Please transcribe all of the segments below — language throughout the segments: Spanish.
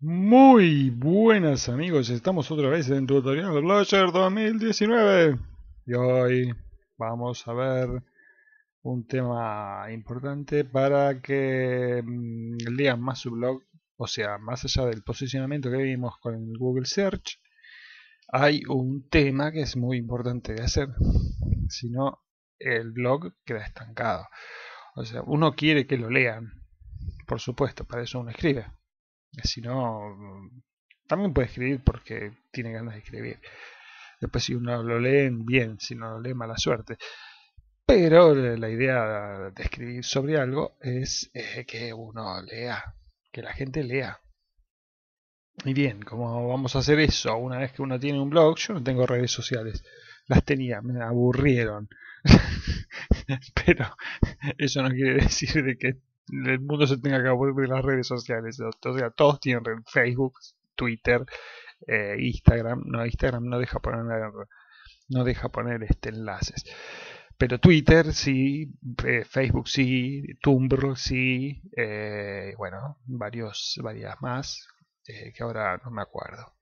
Muy buenas amigos, estamos otra vez en Tutorial de Blogger 2019 y hoy vamos a ver un tema importante para que mm, lean más su blog, o sea, más allá del posicionamiento que vimos con Google Search, hay un tema que es muy importante de hacer, si no el blog queda estancado. O sea, uno quiere que lo lean, por supuesto, para eso uno escribe si no, mm, también puede escribir porque tiene ganas de escribir. Después si uno lo lee, bien, si no lo lee, mala suerte. Pero la idea de escribir sobre algo es que uno lea, que la gente lea. Y bien, ¿cómo vamos a hacer eso? Una vez que uno tiene un blog, yo no tengo redes sociales. Las tenía, me aburrieron. Pero eso no quiere decir que el mundo se tenga que volver las redes sociales. sea, todos tienen Facebook, Twitter, eh, Instagram. No, Instagram no deja poner no deja poner este enlaces. Pero Twitter sí, eh, Facebook sí, Tumblr sí, eh, bueno, varios, varias más, que ahora no me acuerdo.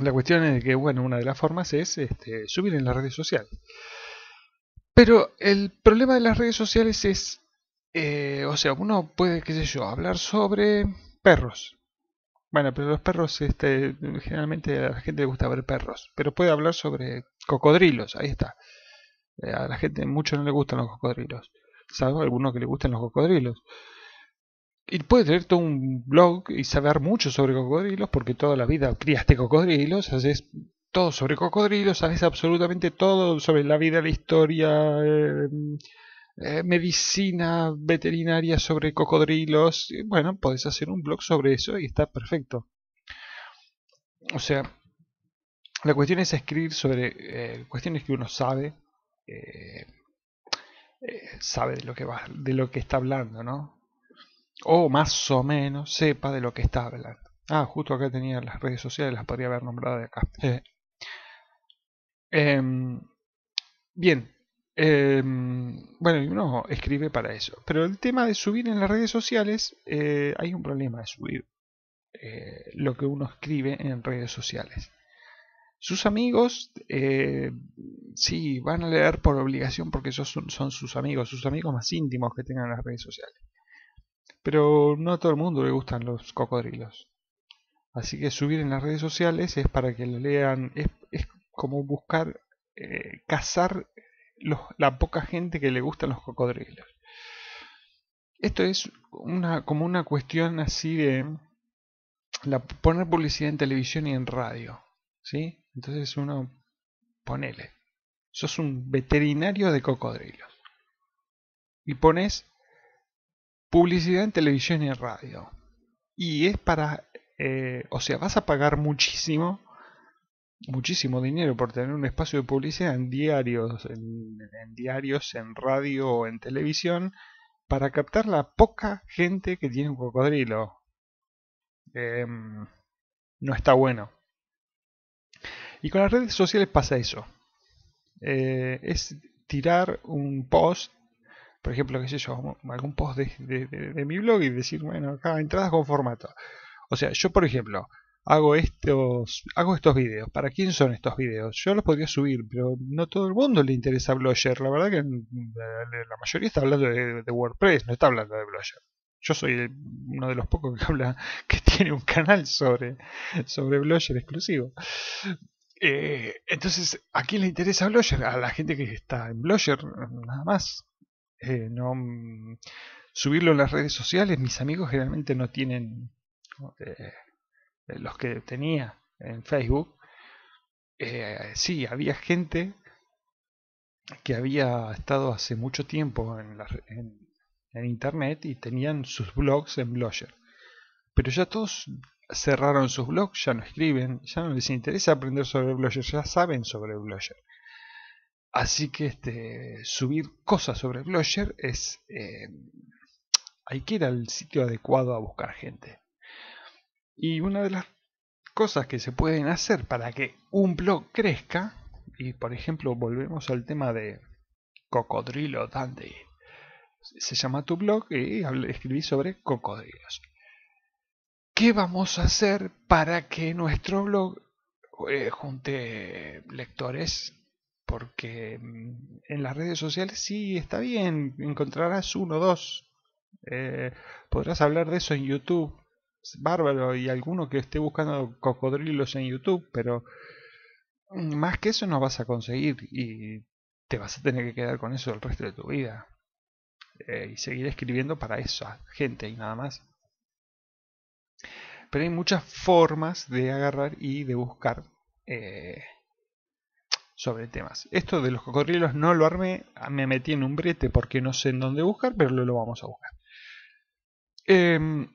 La cuestión es que, bueno, una de las formas es este, subir en las redes sociales. Pero el problema de las redes sociales es eh, o sea, uno puede, qué sé yo, hablar sobre perros. Bueno, pero los perros, este, generalmente a la gente le gusta ver perros. Pero puede hablar sobre cocodrilos, ahí está. Eh, a la gente mucho no le gustan los cocodrilos. Salvo algunos que le gustan los cocodrilos. Y puede tener todo un blog y saber mucho sobre cocodrilos, porque toda la vida criaste cocodrilos, haces todo sobre cocodrilos, sabes absolutamente todo sobre la vida, la historia. Eh, eh, medicina veterinaria sobre cocodrilos, bueno, podés hacer un blog sobre eso y está perfecto. O sea, la cuestión es escribir sobre eh, cuestiones que uno sabe, eh, sabe de lo que va, de lo que está hablando, ¿no? O más o menos sepa de lo que está hablando. Ah, justo acá tenía las redes sociales, las podría haber nombrado de acá. Em, bien, Em, bueno, y uno escribe para eso. Pero el tema de subir en las redes sociales, eh, hay un problema de subir eh, lo que uno escribe en redes sociales. Sus amigos, eh, sí, van a leer por obligación porque esos son sus amigos, sus amigos más íntimos que tengan las redes sociales. Pero no a todo el mundo le gustan los cocodrilos. Así que subir en las redes sociales es para que lo lean, es, como buscar cazar la poca gente que le gustan los cocodrilos. Esto es una, como una cuestión así de la, poner publicidad en televisión y en radio. ¿sí? Entonces uno, ponele, sos un veterinario de cocodrilos. Y pones publicidad en televisión y en radio. Y es para, eh, o sea, vas a pagar muchísimo muchísimo dinero por tener un espacio de publicidad en diarios, en, diarios, en radio o en televisión, para captar la poca gente que tiene un cocodrilo. Em, no está bueno. Y con las redes sociales pasa eso. Eh, es tirar un post, por ejemplo, qué sé yo, algún post de, de mi blog y decir, bueno, acá entradas con formato. O sea, yo por ejemplo, hago estos, hago estos videos. ¿Para quién son estos videos? Yo los podría subir, pero no todo el mundo le interesa Blogger. La verdad que mm, la mayoría está hablando de, WordPress, no está hablando de Blogger. Yo soy uno de los pocos que habla que tiene un canal sobre, sobre Blogger exclusivo. Eh, entonces, ¿a quién le interesa Blogger? A la gente que está en Blogger, nada más. Eh, no mm, subirlo en las redes sociales, mis amigos generalmente no tienen eh, los que tenía en Facebook, eh, sí, había gente que había estado hace mucho tiempo en, Internet y tenían sus blogs en Blogger. Pero ya todos cerraron sus blogs, ya no escriben, ya no les interesa aprender sobre Blogger, ya saben sobre Blogger. Así que este, subir cosas sobre Blogger es... Eh, hay que ir al sitio adecuado a buscar gente. Y una de las cosas que se pueden hacer para que un blog crezca, y por ejemplo volvemos al tema de Cocodrilo Dante, se llama tu blog y escribí sobre cocodrilos. ¿Qué vamos a hacer para que nuestro blog eh, junte lectores? Porque mm, en las redes sociales sí está bien, encontrarás uno o dos. Eh, podrás hablar de eso en YouTube bárbaro y alguno que esté buscando cocodrilos en YouTube, pero más que eso no vas a conseguir y te vas a tener que quedar con eso el resto de tu vida. Eh, y seguir escribiendo para esa gente y nada más. Pero hay muchas formas de agarrar y de buscar eh, sobre temas. Esto de los cocodrilos no lo armé, me metí en un brete porque no sé en dónde buscar, pero lo, vamos a buscar. Em,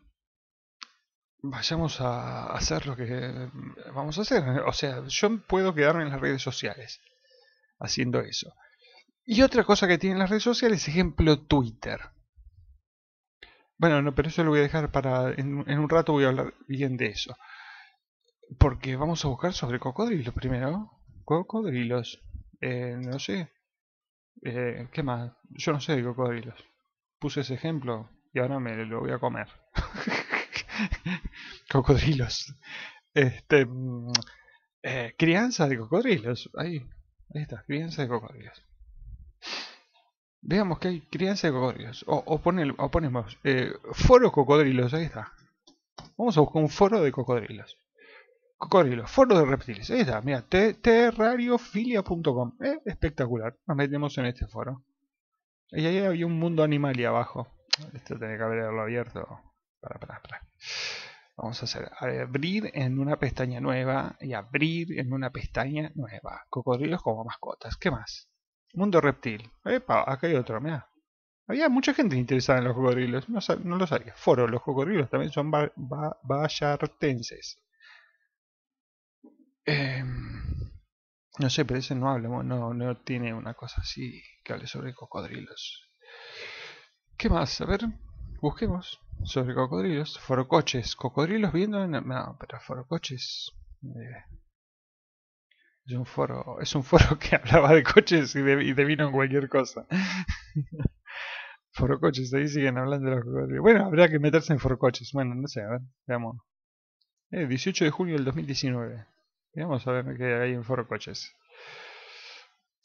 vayamos a hacer lo que mm, vamos a hacer. O sea, yo puedo quedarme en las redes sociales haciendo eso. Y otra cosa que tienen las redes sociales, ejemplo Twitter. Bueno, no, pero eso lo voy a dejar para... En, un rato voy a hablar bien de eso. Porque vamos a buscar sobre cocodrilos primero. Cocodrilos. Eh, no sé. Eh, ¿Qué más? Yo no sé de cocodrilos. Puse ese ejemplo y ahora me lo voy a comer. cocodrilos. Este, mm, eh, crianza de cocodrilos. Ahí, está, crianza de cocodrilos. Veamos que hay crianza de cocodrilos. O, pone, o ponemos eh, foro cocodrilos. Ahí está. Vamos a buscar un foro de cocodrilos. Cocodrilos, foro de reptiles. Ahí está, mira, terrariofilia.com. Eh, espectacular. Nos metemos en este foro. Y ahí había un mundo animal y abajo. Esto tiene que haberlo abierto Vamos a hacer abrir en una pestaña nueva y abrir en una pestaña nueva. Cocodrilos como mascotas. ¿Qué más? Mundo reptil. Epa, acá hay otro, mira. Había mucha gente interesada en los cocodrilos, no, no lo sabía. Foro, los cocodrilos también son vallartenses. Em, no sé, pero ese no habla, no, no tiene una cosa así que hable sobre cocodrilos. ¿Qué más? A ver, Busquemos sobre cocodrilos. Forocoches. Cocodrilos viendo en... No, pero forocoches... Eh, es un foro, es un foro que hablaba de coches y de, vino en cualquier cosa. forocoches, ahí siguen hablando de los cocodrilos. Bueno, habría que meterse en forocoches. Bueno, no sé, a ver, veamos. Eh, 18 de junio del 2019. Vamos a ver qué hay en forocoches.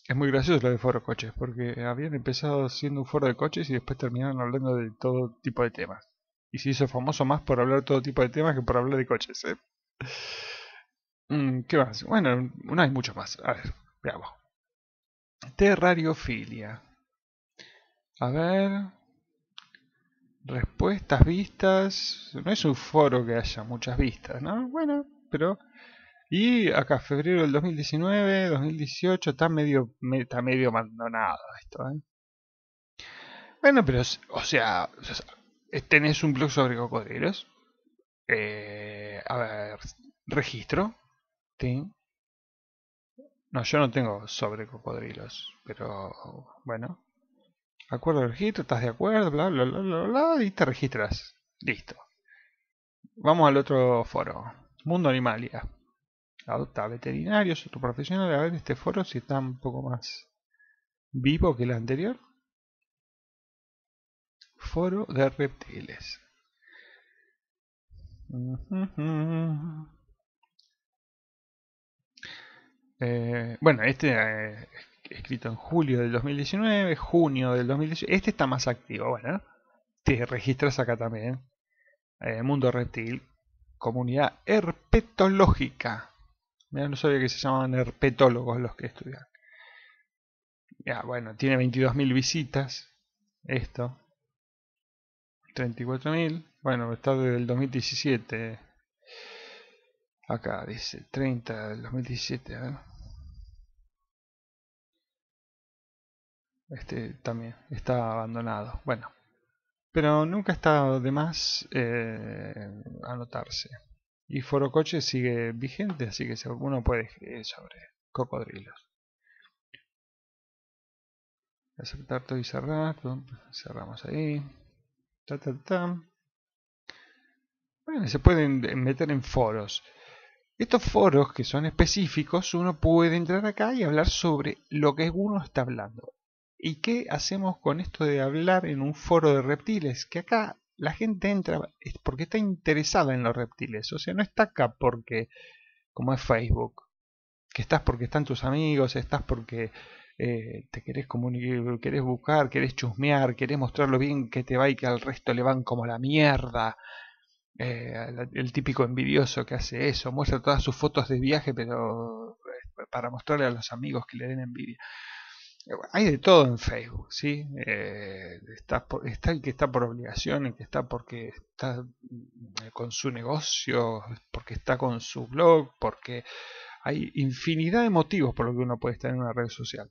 Es muy gracioso lo de Foro Coches, porque habían empezado siendo un foro de coches y después terminaron hablando de todo tipo de temas. Y se hizo famoso más por hablar de todo tipo de temas que por hablar de coches. ¿eh? Mm, ¿Qué más? Bueno, no hay mucho más. A ver, veamos. Terrariofilia. A ver. Respuestas, vistas. No es un foro que haya muchas vistas, ¿no? Bueno, pero y acá, febrero del 2019, 2018, está medio, está medio abandonado esto. ¿eh? Bueno, pero, o sea, tenés un blog sobre cocodrilos. Eh, a ver, registro. No, yo no tengo sobre cocodrilos, pero bueno. Acuerdo de registro, estás de acuerdo, bla, bla, bla, bla, bla, y te registras. Listo. Vamos al otro foro. Mundo Animalia adopta veterinarios, otros profesional a ver este foro si está un poco más vivo que el anterior. Foro de reptiles. Eh, bueno, este eh, escrito en julio del 2019, junio del 2019. Este está más activo, bueno. Te registras acá también. Eh, Mundo Reptil, comunidad herpetológica no sabía que se llamaban herpetólogos los que estudian. Ya, bueno, tiene 22.000 visitas. Esto. 34.000. Bueno, está desde el 2017. Acá dice 30 del 2017. Este también está abandonado. Bueno. Pero nunca está de más eh, anotarse. Y Foro Coche sigue vigente, así que si alguno puede escribir sobre cocodrilos. Aceptar todo y cerrar. Cerramos ahí. Bueno, se pueden meter en foros. Estos foros que son específicos, uno puede entrar acá y hablar sobre lo que uno está hablando. ¿Y qué hacemos con esto de hablar en un foro de reptiles? Que acá la gente entra porque está interesada en los reptiles. O sea, no está acá porque, como es Facebook, que estás porque están tus amigos, estás porque eh, te querés comunicar, querés buscar, querés chusmear, querés mostrar lo bien que te va y que al resto le van como la mierda. Eh, el típico envidioso que hace eso, muestra todas sus fotos de viaje, pero eh, para mostrarle a los amigos que le den envidia hay de todo en Facebook, ¿sí? Eh, está, está, el que está por obligación, el que está porque está eh, con su negocio, porque está con su blog, porque hay infinidad de motivos por los que uno puede estar en una red social.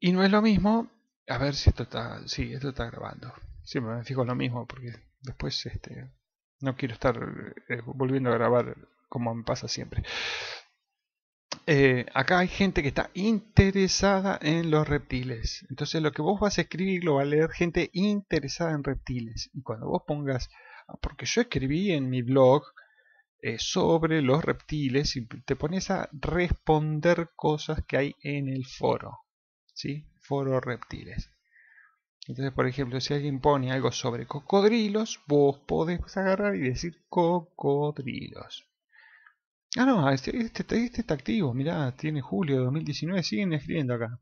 Y no es lo mismo, a ver si esto está, sí, esto está grabando. Siempre me fijo en lo mismo porque después este, no quiero estar eh, volviendo a grabar como me pasa siempre. Eh, acá hay gente que está interesada en los reptiles. Entonces lo que vos vas a escribir lo va a leer gente interesada en reptiles. Y cuando vos pongas, ah, porque yo escribí en mi blog eh, sobre los reptiles y te pones a responder cosas que hay en el foro. ¿Sí? Foro reptiles. Entonces, por ejemplo, si alguien pone algo sobre cocodrilos, vos podés agarrar y decir cocodrilos. Ah, no, este este, este, este, está activo, mirá, tiene julio de 2019, siguen escribiendo acá.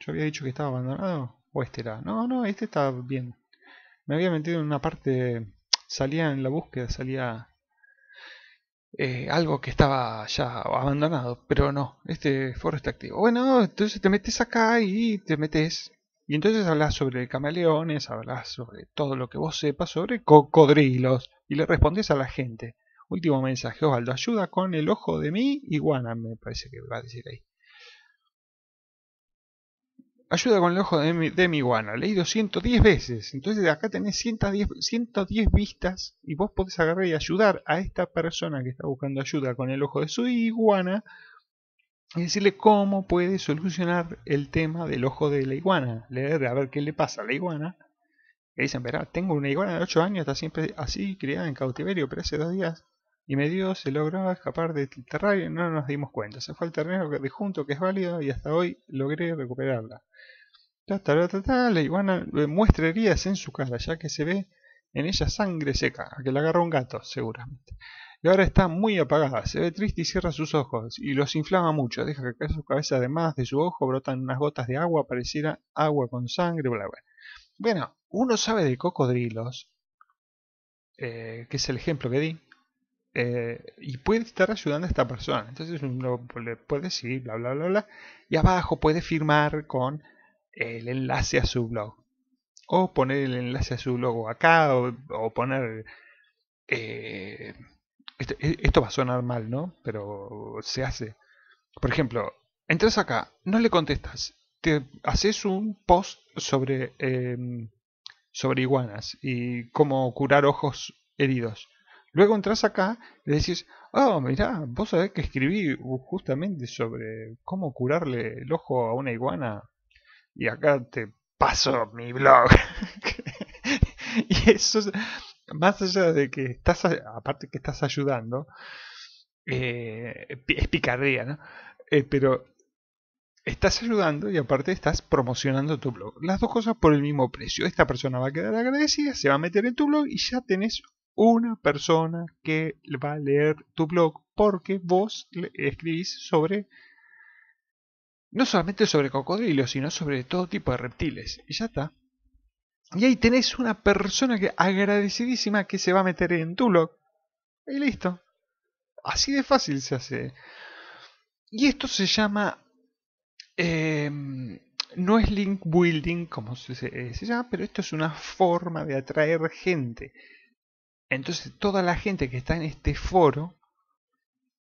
Yo había dicho que estaba abandonado, o este era. No, no, este está bien. Me había metido en una parte, salía en la búsqueda, salía eh, algo que estaba ya abandonado, pero no, este foro está activo. Bueno, entonces te metes acá y te metes. Y entonces hablas sobre camaleones, hablas sobre todo lo que vos sepas sobre cocodrilos y le respondes a la gente. Último mensaje, Osvaldo, ayuda con el ojo de mi iguana, me parece que va a decir ahí. Ayuda con el ojo de mi, iguana, leído 110 veces, entonces acá tenés 110, 110 vistas y vos podés agarrar y ayudar a esta persona que está buscando ayuda con el ojo de su iguana y decirle cómo puede solucionar el tema del ojo de la iguana. Leer a ver qué le pasa a la iguana. Le dicen, verá, tengo una iguana de 8 años, está siempre así, criada en cautiverio, pero hace dos días y medio se logró escapar de terrario y no nos dimos cuenta. Se fue al terreno de junto que es válido y hasta hoy logré recuperarla. la iguana muestra heridas en su cara, ya que se ve en ella sangre seca, a que la agarra un gato, seguramente. Y ahora está muy apagada, se ve triste y cierra sus ojos, y los inflama mucho, deja que cae su cabeza además de su ojo, brotan unas gotas de agua, pareciera agua con sangre, bla, bla. Bueno, uno sabe de cocodrilos, eh, que es el ejemplo que di, eh, y puede estar ayudando a esta persona. Entonces uno le puede decir, bla, bla, bla, bla. Y abajo puede firmar con el enlace a su blog. O poner el enlace a su blog acá, o, poner... Eh, e, esto, va a sonar mal, ¿no? Pero se hace. Por ejemplo, entras acá, no le contestas, te haces un post sobre, em, sobre iguanas y cómo curar ojos heridos Luego entras acá y le decís, oh, mirá, vos sabés que escribí justamente sobre cómo curarle el ojo a una iguana. Y acá te paso mi blog. y eso más allá de que estás, aparte que estás ayudando, eh, es picardía, ¿no? Eh, pero estás ayudando y aparte estás promocionando tu blog. Las dos cosas por el mismo precio. Esta persona va a quedar agradecida, se va a meter en tu blog y ya tenés una persona que va a leer tu blog porque vos escribís sobre no solamente sobre cocodrilos, sino sobre todo tipo de reptiles. Y ya está. Y ahí tenés una persona que agradecidísima que se va a meter en tu blog. Y listo. Así de fácil se hace. Y esto se llama... Em, no es link building como se, se, llama, pero esto es una forma de atraer gente. Entonces toda la gente que está en este foro,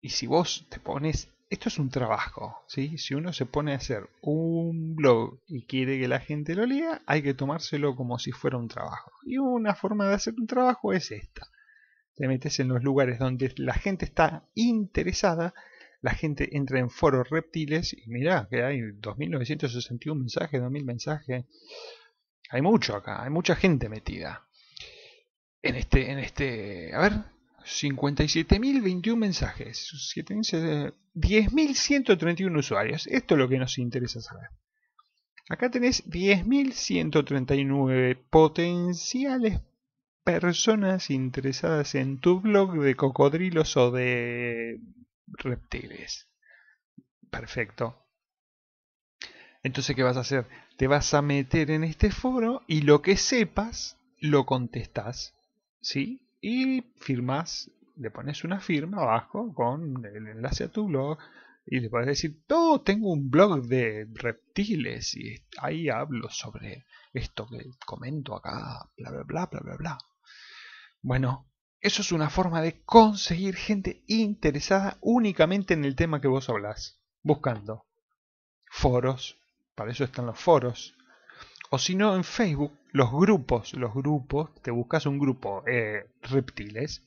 y si vos te pones, esto es un trabajo, si uno se pone a hacer un blog y quiere que la gente lo lea, hay que tomárselo como si fuera un trabajo. Y una forma de hacer un trabajo es esta. Te metes en los lugares donde la gente está interesada, la gente entra en foros reptiles y mirá que hay 2.961 mensajes, 2.000 mensajes. Hay mucho acá, hay mucha gente metida en este, en este, a ver, 57.021 mensajes, 10.131 usuarios. Esto es lo que nos interesa saber. Acá tenés 10.139 potenciales personas interesadas en tu blog de cocodrilos o de reptiles. Perfecto. Entonces, ¿qué vas a hacer? Te vas a meter en este foro y lo que sepas lo contestás y firmas, le pones una firma abajo con el enlace a tu blog y le puedes decir, oh, tengo un blog de reptiles y ahí hablo sobre esto que comento acá, bla, bla, bla, bla, bla, bla. Bueno, eso es una forma de conseguir gente interesada únicamente en el tema que vos hablas, buscando foros, para eso están los foros, o si no en Facebook, los grupos, los grupos, te buscas un grupo eh, reptiles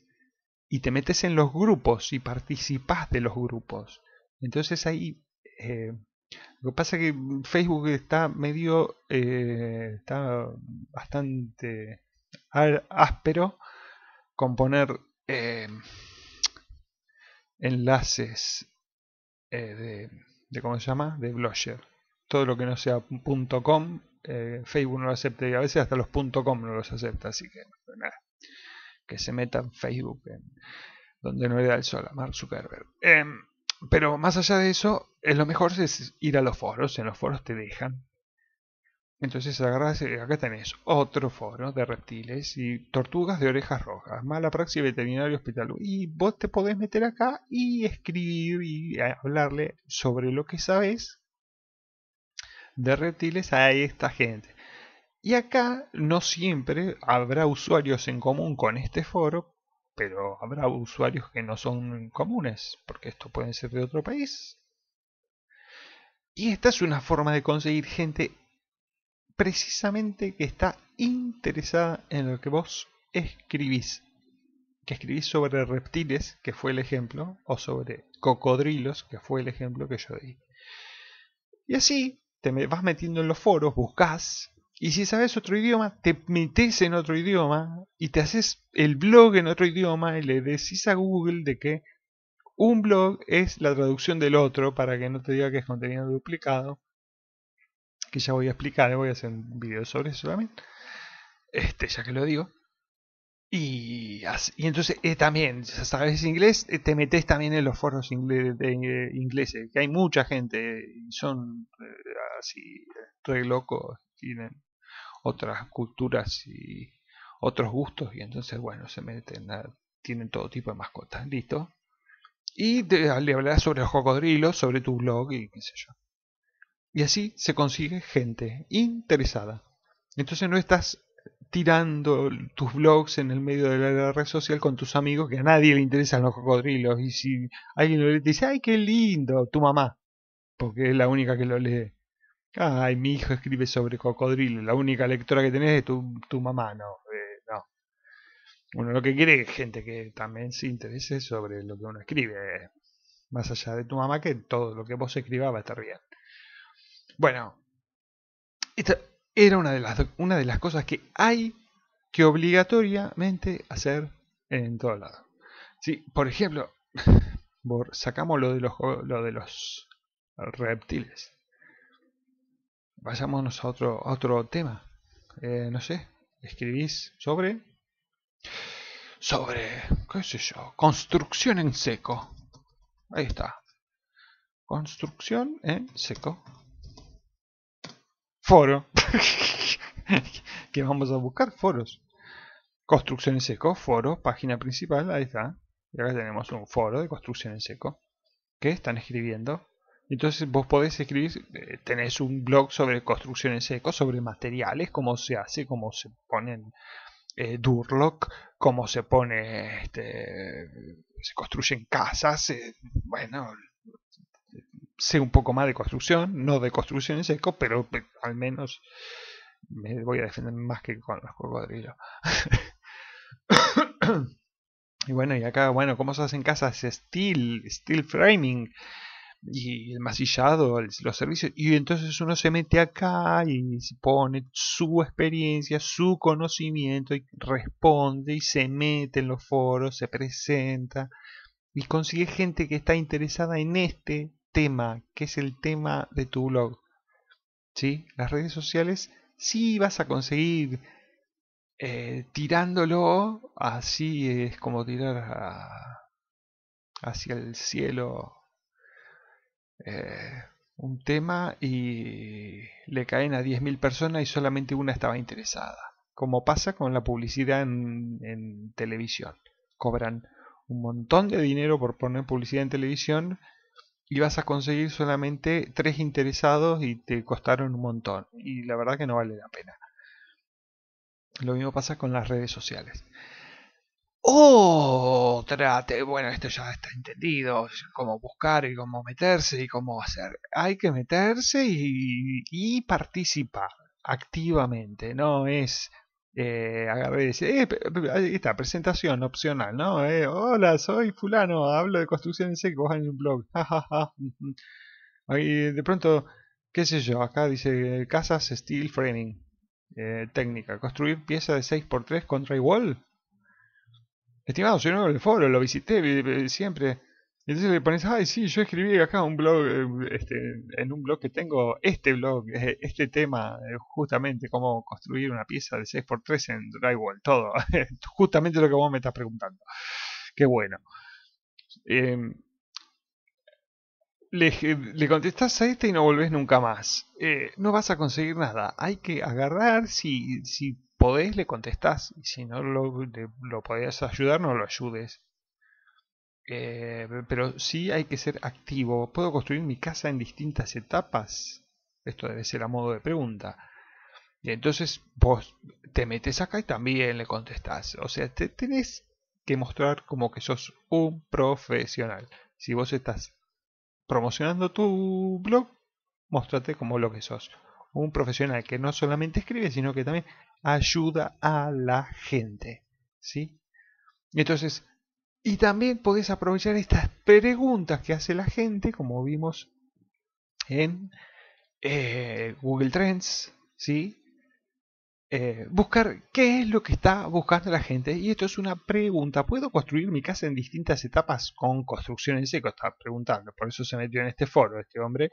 y te metes en los grupos y participas de los grupos. Entonces ahí eh, lo que pasa es que Facebook está medio, eh, está bastante áspero con poner enlaces de, de, ¿cómo se llama? De Blogger. Todo lo que no sea .com eh, Facebook no lo acepta y a veces hasta los .com no los acepta, así que nada, que se metan Facebook donde no le da el sol a Mark Zuckerberg. Em, pero más allá de eso, lo mejor es ir a los foros, en los foros te dejan. Entonces agarras, eh, acá tenés otro foro de reptiles y tortugas de orejas rojas, mala praxis veterinario hospital. Y vos te podés meter acá y escribir y hablarle sobre lo que sabes de reptiles a esta gente. Y acá no siempre habrá usuarios en común con este foro, pero habrá usuarios que no son comunes, porque esto pueden ser de otro país. Y esta es una forma de conseguir gente precisamente que está interesada en lo que vos escribís. Que escribís sobre reptiles, que fue el ejemplo, o sobre cocodrilos, que fue el ejemplo que yo di. Y así te vas metiendo en los foros, buscas, y si sabes otro idioma, te metes en otro idioma y te haces el blog en otro idioma y le decís a Google de que un blog es la traducción del otro para que no te diga que es contenido duplicado. Que ya voy a explicar, voy a hacer un video sobre eso también. Este, ya que lo digo. Y, entonces eh, también, si sabes inglés, eh, te metes también en los foros ingleses, que hay mucha gente, son eh, así, eh, estoy locos, tienen otras culturas y otros gustos y entonces bueno, se meten tienen todo tipo de mascotas, listo. Y le hablarás sobre los cocodrilos, sobre tu blog y qué sé yo. Y así se consigue gente interesada. Entonces no estás tirando tus blogs en el medio de la red social con tus amigos que a nadie le interesan los cocodrilos y si alguien lo dice ay qué lindo tu mamá porque es la única que lo lee Ay, mi hijo escribe sobre cocodrilo. La única lectora que tenés es tu, tu mamá, no. Eh, no. Uno lo que quiere es gente que también se interese sobre lo que uno escribe. Eh, más allá de tu mamá, que todo lo que vos escribas va a estar bien. Bueno, esta era una de las, una de las cosas que hay que obligatoriamente hacer en todo lado. Sí, por ejemplo, sacamos lo de los, lo de los reptiles vayámonos a otro, otro tema. Eh, no sé, escribís sobre... Sobre, qué sé yo, construcción en seco. Ahí está. Construcción en seco. Foro. que vamos a buscar foros. Construcción en seco, foro, página principal, ahí está. Y acá tenemos un foro de construcción en seco. Que están escribiendo entonces vos podés escribir, eh, tenés un blog sobre construcciones secos, sobre materiales, cómo se hace, cómo se ponen eh, Durlock, cómo se pone, este, se construyen casas, eh, bueno, sé un poco más de construcción, no de construcción en seco, pero al menos me voy a defender más que con los cocodrilos. y bueno, y acá, bueno, ¿cómo se hacen casas? Steel, steel framing y el masillado, los servicios. Y entonces uno se mete acá y pone su experiencia, su conocimiento y responde y se mete en los foros, se presenta y consigue gente que está interesada en este tema, que es el tema de tu blog. ¿Sí? Las redes sociales sí vas a conseguir eh, tirándolo, así es como tirar hacia el cielo eh, un tema y le caen a 10.000 personas y solamente una estaba interesada. Como pasa con la publicidad en, en televisión. Cobran un montón de dinero por poner publicidad en televisión y vas a conseguir solamente tres interesados y te costaron un montón. Y la verdad que no vale la pena. Lo mismo pasa con las redes sociales. Otra, bueno, esto ya está entendido, cómo buscar y cómo meterse y cómo hacer. Hay que meterse y, y participar activamente, no es eh, agarré y decir, eh, esta presentación opcional, ¿no? Eh, hola, soy fulano, hablo de construcción en seco en un blog. de pronto, qué sé yo, acá dice casas steel framing. Eh, técnica, construir pieza de 6x3 contra igual. Estimado señor del foro, lo visité siempre. Entonces le pones, ay, sí, yo escribí acá un blog, eh, este, en un blog que tengo este blog, eh, este tema, eh, justamente cómo construir una pieza de 6x3 en drywall, todo. justamente lo que vos me estás preguntando. Qué bueno. Em, le, contestás contestas a este y no volvés nunca más. no vas a conseguir nada. Hay que agarrar si, si podés, le contestás. Y si no lo, podés ayudar, no lo ayudes. Eh, pero sí hay que ser activo. ¿Puedo construir mi casa en distintas etapas? Esto debe ser a modo de pregunta. Y entonces vos te metes acá y también le contestás. O sea, te tenés que mostrar como que sos un profesional. Si vos estás promocionando tu blog, mostrate como lo que sos un profesional que no solamente escribe, sino que también ayuda a la gente. ¿Sí? Entonces, y también podés aprovechar estas preguntas que hace la gente, como vimos en eh, Google Trends, ¿sí? Eh, buscar qué es lo que está buscando la gente. Y esto es una pregunta. ¿Puedo construir mi casa en distintas etapas con construcción en seco? Está preguntando. Por eso se metió en este foro este hombre.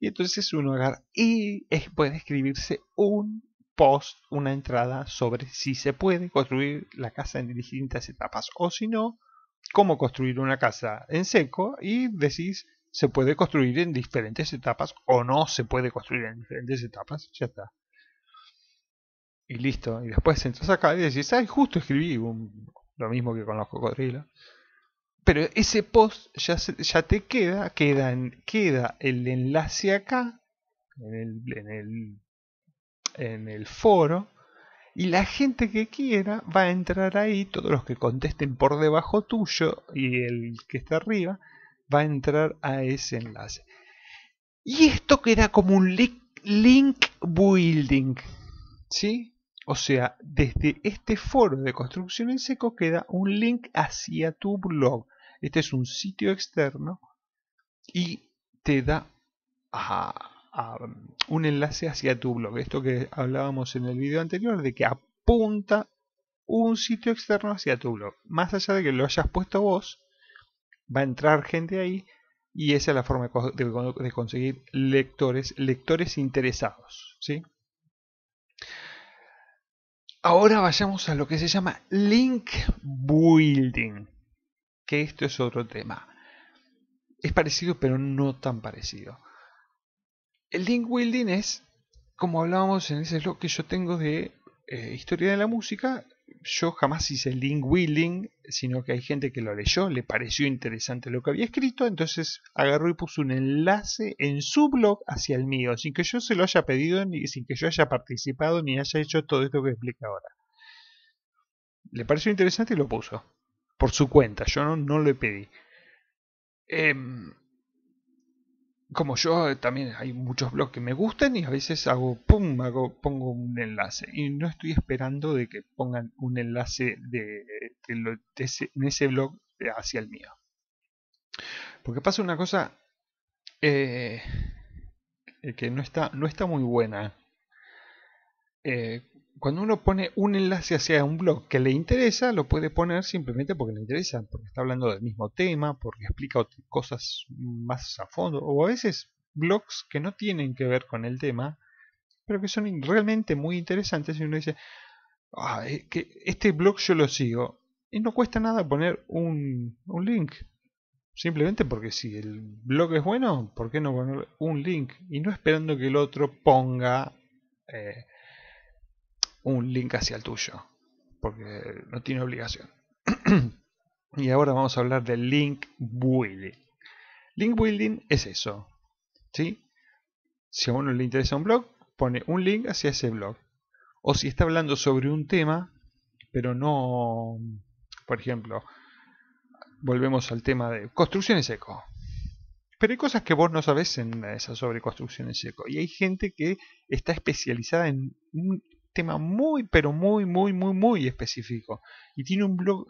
Y entonces uno agarra y puede escribirse un post, una entrada sobre si se puede construir la casa en distintas etapas o si no, cómo construir una casa en seco y decís se puede construir en diferentes etapas o no se puede construir en diferentes etapas, ya está. Y listo. Y después entras acá y decís, ay, justo escribí lo mismo que con los cocodrilos. Pero ese post ya, te queda, queda, queda el enlace acá, en el, en el foro, y la gente que quiera va a entrar ahí, todos los que contesten por debajo tuyo y el que está arriba, va a entrar a ese enlace. Y esto queda como un link building, ¿sí? O sea, desde este foro de construcción en seco queda un link hacia tu blog. Este es un sitio externo y te da un enlace hacia tu blog. Esto que hablábamos en el video anterior de que apunta un sitio externo hacia tu blog. Más allá de que lo hayas puesto vos, va a entrar gente ahí y esa es la forma de, conseguir lectores, lectores interesados. Ahora vayamos a lo que se llama link building que esto es otro tema. Es parecido, pero no tan parecido. El link building es, como hablábamos en ese blog que yo tengo de eh, historia de la música, yo jamás hice link building, sino que hay gente que lo leyó, le pareció interesante lo que había escrito, entonces agarró y puso un enlace en su blog hacia el mío, sin que yo se lo haya pedido, ni sin que yo haya participado, ni haya hecho todo esto que explica ahora. Le pareció interesante y lo puso por su cuenta, yo no, le pedí. Em, como yo eh, también hay muchos blogs que me gustan y a veces hago pum, hago, pongo un enlace y no estoy esperando de que pongan un enlace de, ese, en ese blog eh, hacia el mío. Porque pasa una cosa eh, que no está, no está muy buena cuando uno pone un enlace hacia un blog que le interesa, lo puede poner simplemente porque le interesa, porque está hablando del mismo tema, porque explica cosas más a fondo, o a veces blogs que no tienen que ver con el tema, pero que son realmente muy interesantes y uno dice, ah, eh, que este blog yo lo sigo. Y no cuesta nada poner un, un link. Simplemente porque si el blog es bueno, ¿por qué no poner un link? Y no esperando que el otro ponga... Eh, un link hacia el tuyo, porque no tiene obligación. y ahora vamos a hablar del link building. Link building es eso. ¿sí? Si a uno le interesa un blog, pone un link hacia ese blog. O si está hablando sobre un tema, pero no, por ejemplo, volvemos al tema de construcciones eco. Pero hay cosas que vos no sabés en esa sobre construcciones eco. Y hay gente que está especializada en un tema muy, pero muy, muy, muy, muy específico. Y tiene un blog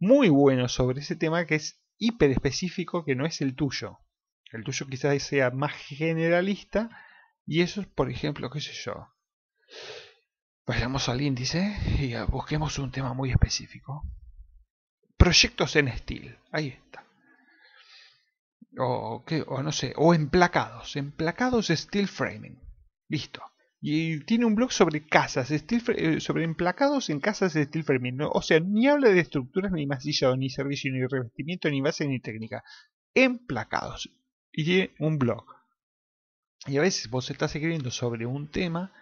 muy bueno sobre ese tema que es hiper específico, que no es el tuyo. El tuyo quizás sea más generalista. Y eso es, por ejemplo, qué sé yo. Vayamos al índice y busquemos un tema muy específico. Proyectos en Steel. Ahí está. O, o no sé, o emplacados. Emplacados steel framing. Listo. Y tiene un blog sobre casas, eh, sobre emplacados en casas de steel framing. O sea, ni habla de estructuras, ni masilla, ni servicio, ni revestimiento, ni base, ni técnica. Emplacados. Y tiene un blog. Y a veces vos estás escribiendo sobre un tema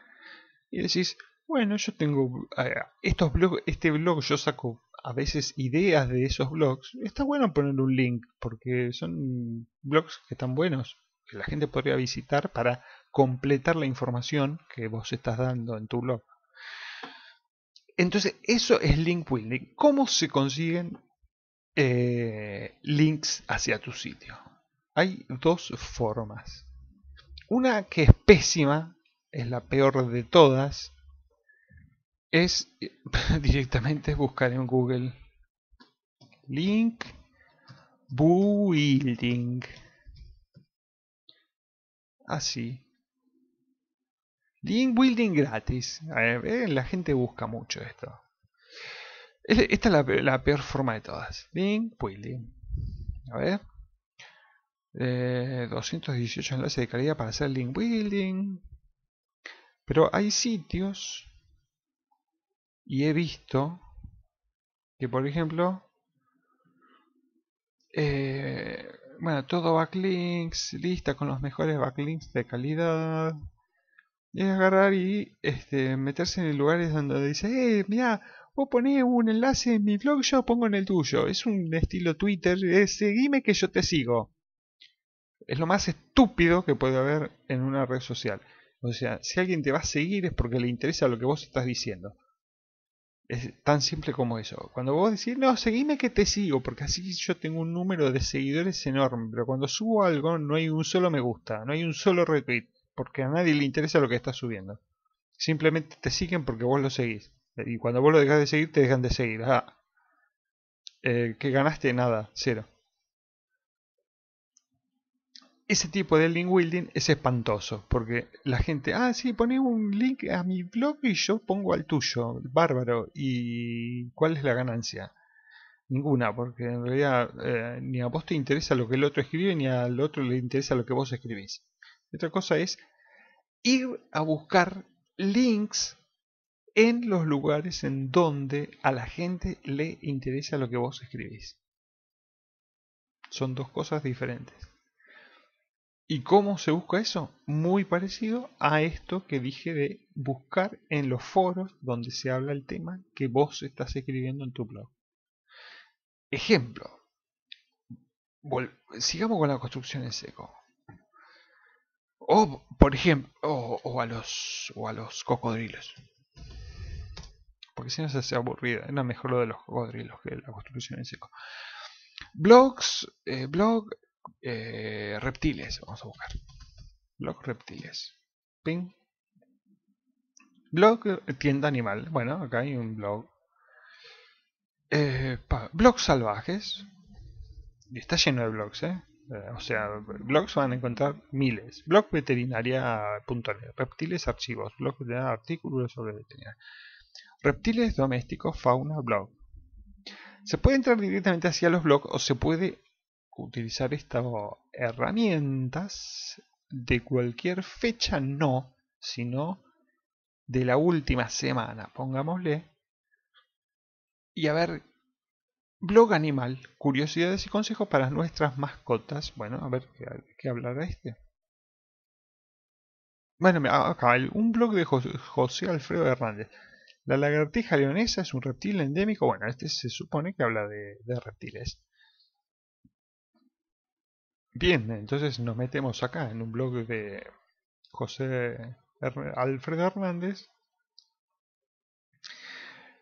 y decís, bueno, yo tengo eh, estos blogs, este blog yo saco a veces ideas de esos blogs. Está bueno poner un link porque son blogs que están buenos, que la gente podría visitar para completar la información que vos estás dando en tu blog. Entonces, eso es link building. ¿Cómo se consiguen eh, links hacia tu sitio? Hay dos formas. Una que es pésima, es la peor de todas, es directamente buscar en Google link building. Así. Link building gratis. Eh, la gente busca mucho esto. Esta es la, peor forma de todas. Link building. A ver. 218 eh, enlaces de calidad para hacer link building. Pero hay sitios. Y he visto que, por ejemplo, eh, bueno, todo backlinks, lista con los mejores backlinks de calidad es agarrar y este, meterse en lugares donde dice, eh, mira, vos ponés un enlace en mi blog, yo pongo en el tuyo. Es un estilo Twitter, es, seguime eh, que yo te sigo. Es lo más estúpido que puede haber en una red social. O sea, si alguien te va a seguir es porque le interesa lo que vos estás diciendo. Es tan simple como eso. Cuando vos decís, no, seguime que te sigo, porque así yo tengo un número de seguidores enorme, pero cuando subo algo no hay un solo me gusta, no hay un solo retweet porque a nadie le interesa lo que estás subiendo. Simplemente te siguen porque vos lo seguís. Y cuando vos lo dejas de seguir, te dejan de seguir. Ah. Eh, que ganaste nada, cero. Ese tipo de link building es espantoso, porque la gente, ah, sí, poné un link a mi blog y yo pongo al tuyo, bárbaro. ¿Y cuál es la ganancia? Ninguna, porque en realidad eh, ni a vos te interesa lo que el otro escribe, ni al otro le interesa lo que vos escribís. otra cosa es ir a buscar links en los lugares en donde a la gente le interesa lo que vos escribís. Son dos cosas diferentes. ¿Y cómo se busca eso? Muy parecido a esto que dije de buscar en los foros donde se habla el tema que vos estás escribiendo en tu blog. Ejemplo. Sigamos con la construcción en seco. O, por ejemplo, o, a los, o a los cocodrilos. Porque si no se hace aburrida. Era mejor lo de los cocodrilos que la construcción en seco. Blogs, eh, blog eh, reptiles. Vamos a buscar. Blog reptiles. Ping. Blog eh, tienda animal. Bueno, acá hay un blog. blogs salvajes. Y está lleno de blogs, ¿eh? Eh, o sea, blogs van a encontrar miles. Blog veterinaria.net, reptiles, archivos, blogs de artículos sobre veterinaria. Reptiles domésticos, fauna, blog. Se puede entrar directamente hacia los blogs o se puede utilizar estas herramientas de cualquier fecha, no, sino de la última semana, pongámosle, y a ver Blog animal, curiosidades y consejos para nuestras mascotas. Bueno, a ver qué, hablará este. Bueno, acá un blog de José Alfredo Hernández. La lagartija leonesa es un reptil endémico. Bueno, este se supone que habla de, reptiles. Bien, entonces nos metemos acá en un blog de José Alfredo Hernández.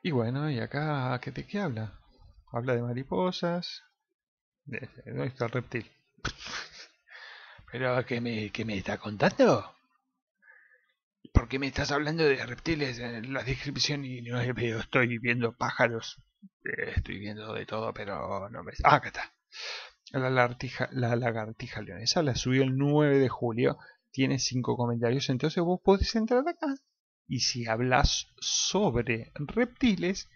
Y bueno, y acá, ¿qué, te qué habla? Habla de mariposas. no está reptil? ¿Pero qué me, qué me está contando? ¿Por qué me estás hablando de reptiles en eh, la descripción y no Estoy viendo pájaros. Eh, estoy viendo de todo, pero no me... Ah, acá está. La, lagartija, la lagartija leonesa la subió el 9 de julio. Tiene 5 comentarios. Entonces vos podés entrar acá. Y si hablas sobre reptiles,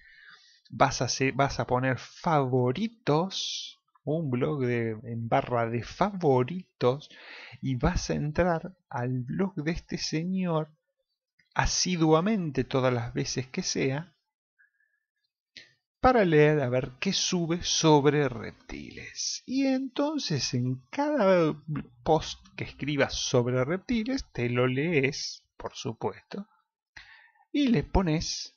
vas a, poner favoritos, un blog de, en barra de favoritos, y vas a entrar al blog de este señor asiduamente todas las veces que sea, para leer a ver qué sube sobre reptiles. Y entonces en cada post que escribas sobre reptiles, te lo lees, por supuesto, y le pones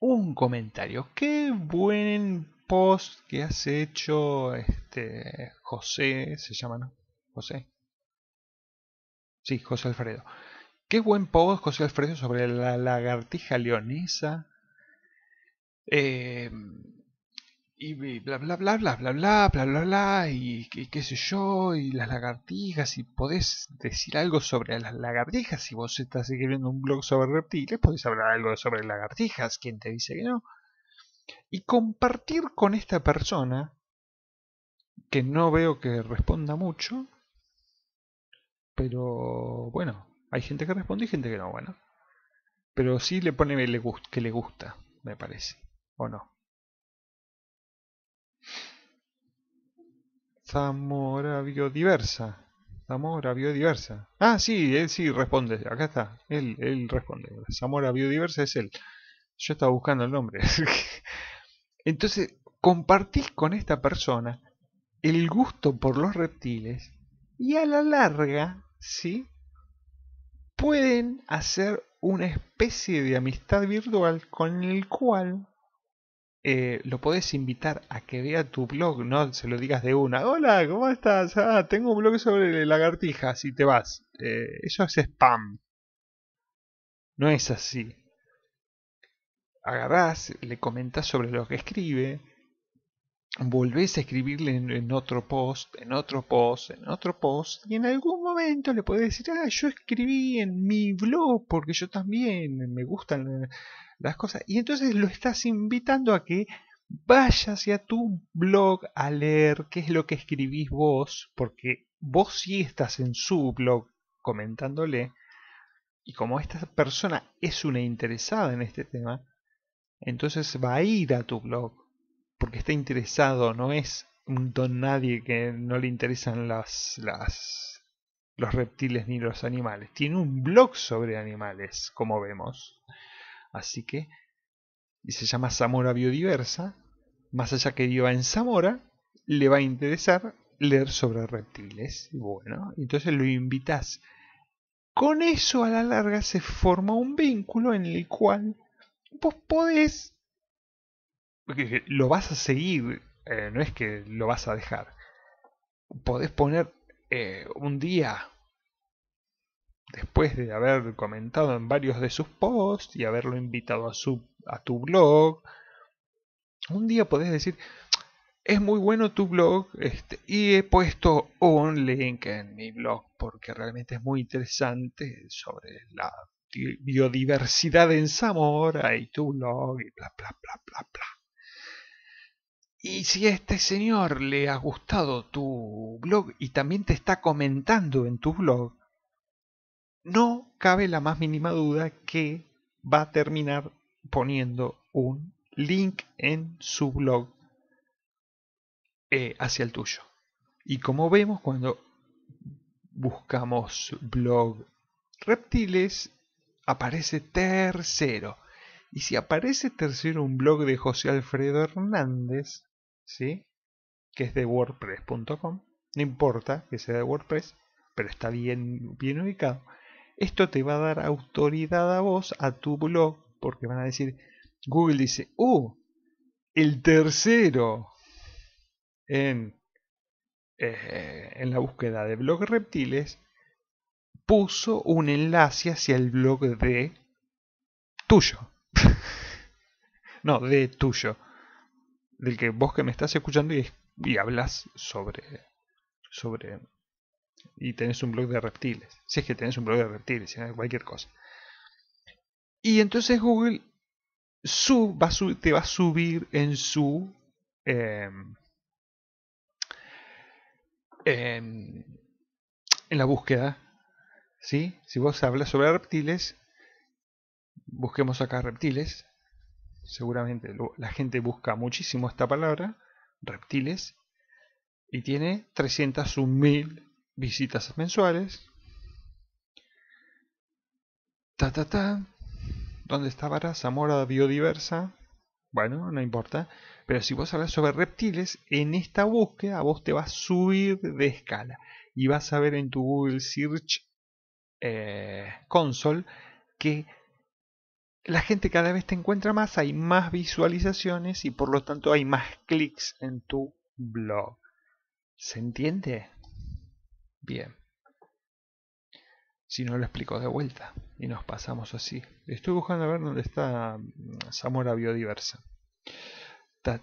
un comentario. Qué buen post que has hecho, este José, se llama, ¿no? José. Sí, José Alfredo. Qué buen post, José Alfredo, sobre la lagartija leonesa. Eh, y bla bla bla bla bla bla bla bla bla y, qué sé yo y las lagartijas y podés decir algo sobre las lagartijas si vos estás escribiendo un blog sobre reptiles podés hablar algo sobre lagartijas quién te dice que no y compartir con esta persona que no veo que responda mucho pero bueno hay gente que responde y gente que no bueno pero sí le pone que le gusta me parece o no Zamora Biodiversa. Zamora Biodiversa. Ah, sí, él sí responde. Acá está. Él, él responde. Zamora Biodiversa es él. Yo estaba buscando el nombre. Entonces, compartís con esta persona el gusto por los reptiles y a la larga, ¿sí? Pueden hacer una especie de amistad virtual con el cual eh, lo podés invitar a que vea tu blog, no se lo digas de una, hola, ¿cómo estás? Ah, tengo un blog sobre lagartijas y te vas. Eh, eso es spam. No es así. Agarrás, le comentás sobre lo que escribe, volvés a escribirle en, otro post, en otro post, en otro post, y en algún momento le podés decir, ah, yo escribí en mi blog porque yo también me gustan eh, las cosas. Y entonces lo estás invitando a que vaya hacia tu blog a leer qué es lo que escribís vos, porque vos sí estás en su blog comentándole. Y como esta persona es una interesada en este tema, entonces va a ir a tu blog, porque está interesado, no es un don nadie que no le interesan las, las, los reptiles ni los animales. Tiene un blog sobre animales, como vemos. Así que y se llama Zamora Biodiversa. Más allá que viva en Zamora, le va a interesar leer sobre reptiles. bueno, entonces lo invitas. Con eso a la larga se forma un vínculo en el cual vos podés... Lo vas a seguir, eh, no es que lo vas a dejar. Podés poner eh, un día, después de haber comentado en varios de sus posts y haberlo invitado a, tu blog, un día podés decir, es muy bueno tu blog este, y he puesto un link en mi blog porque realmente es muy interesante sobre la biodiversidad en Zamora y tu blog y bla bla bla bla bla. Y si a este señor le ha gustado tu blog y también te está comentando en tu blog, no cabe la más mínima duda que va a terminar poniendo un link en su blog eh, hacia el tuyo. Y como vemos cuando buscamos blog reptiles, aparece tercero. Y si aparece tercero un blog de José Alfredo Hernández, ¿sí? que es de wordpress.com, no importa que sea de WordPress, pero está bien, bien ubicado esto te va a dar autoridad a vos, a tu blog, porque van a decir, Google dice, ¡uh! El tercero en, eh, en la búsqueda de blog reptiles puso un enlace hacia el blog de tuyo. no, de tuyo. Del que vos que me estás escuchando y, y hablas sobre, sobre y tenés un blog de reptiles. Si es que tenés un blog de reptiles, si cualquier cosa. Y entonces Google te va a subir en su... Em, em, en, la búsqueda. ¿sí? Si vos hablas sobre reptiles, busquemos acá reptiles. Seguramente la gente busca muchísimo esta palabra, reptiles, y tiene mil visitas mensuales. Ta ta ta. ¿Dónde está Vara? Zamora biodiversa. Bueno, no importa. Pero si vos hablas sobre reptiles, en esta búsqueda vos te vas a subir de escala. Y vas a ver en tu Google Search eh, Console que la gente cada vez te encuentra más, hay más visualizaciones y por lo tanto hay más clics en tu blog. ¿Se entiende? Bien. Si no lo explico de vuelta y nos pasamos así. Estoy buscando a ver dónde está mm, Zamora Biodiversa. Ta,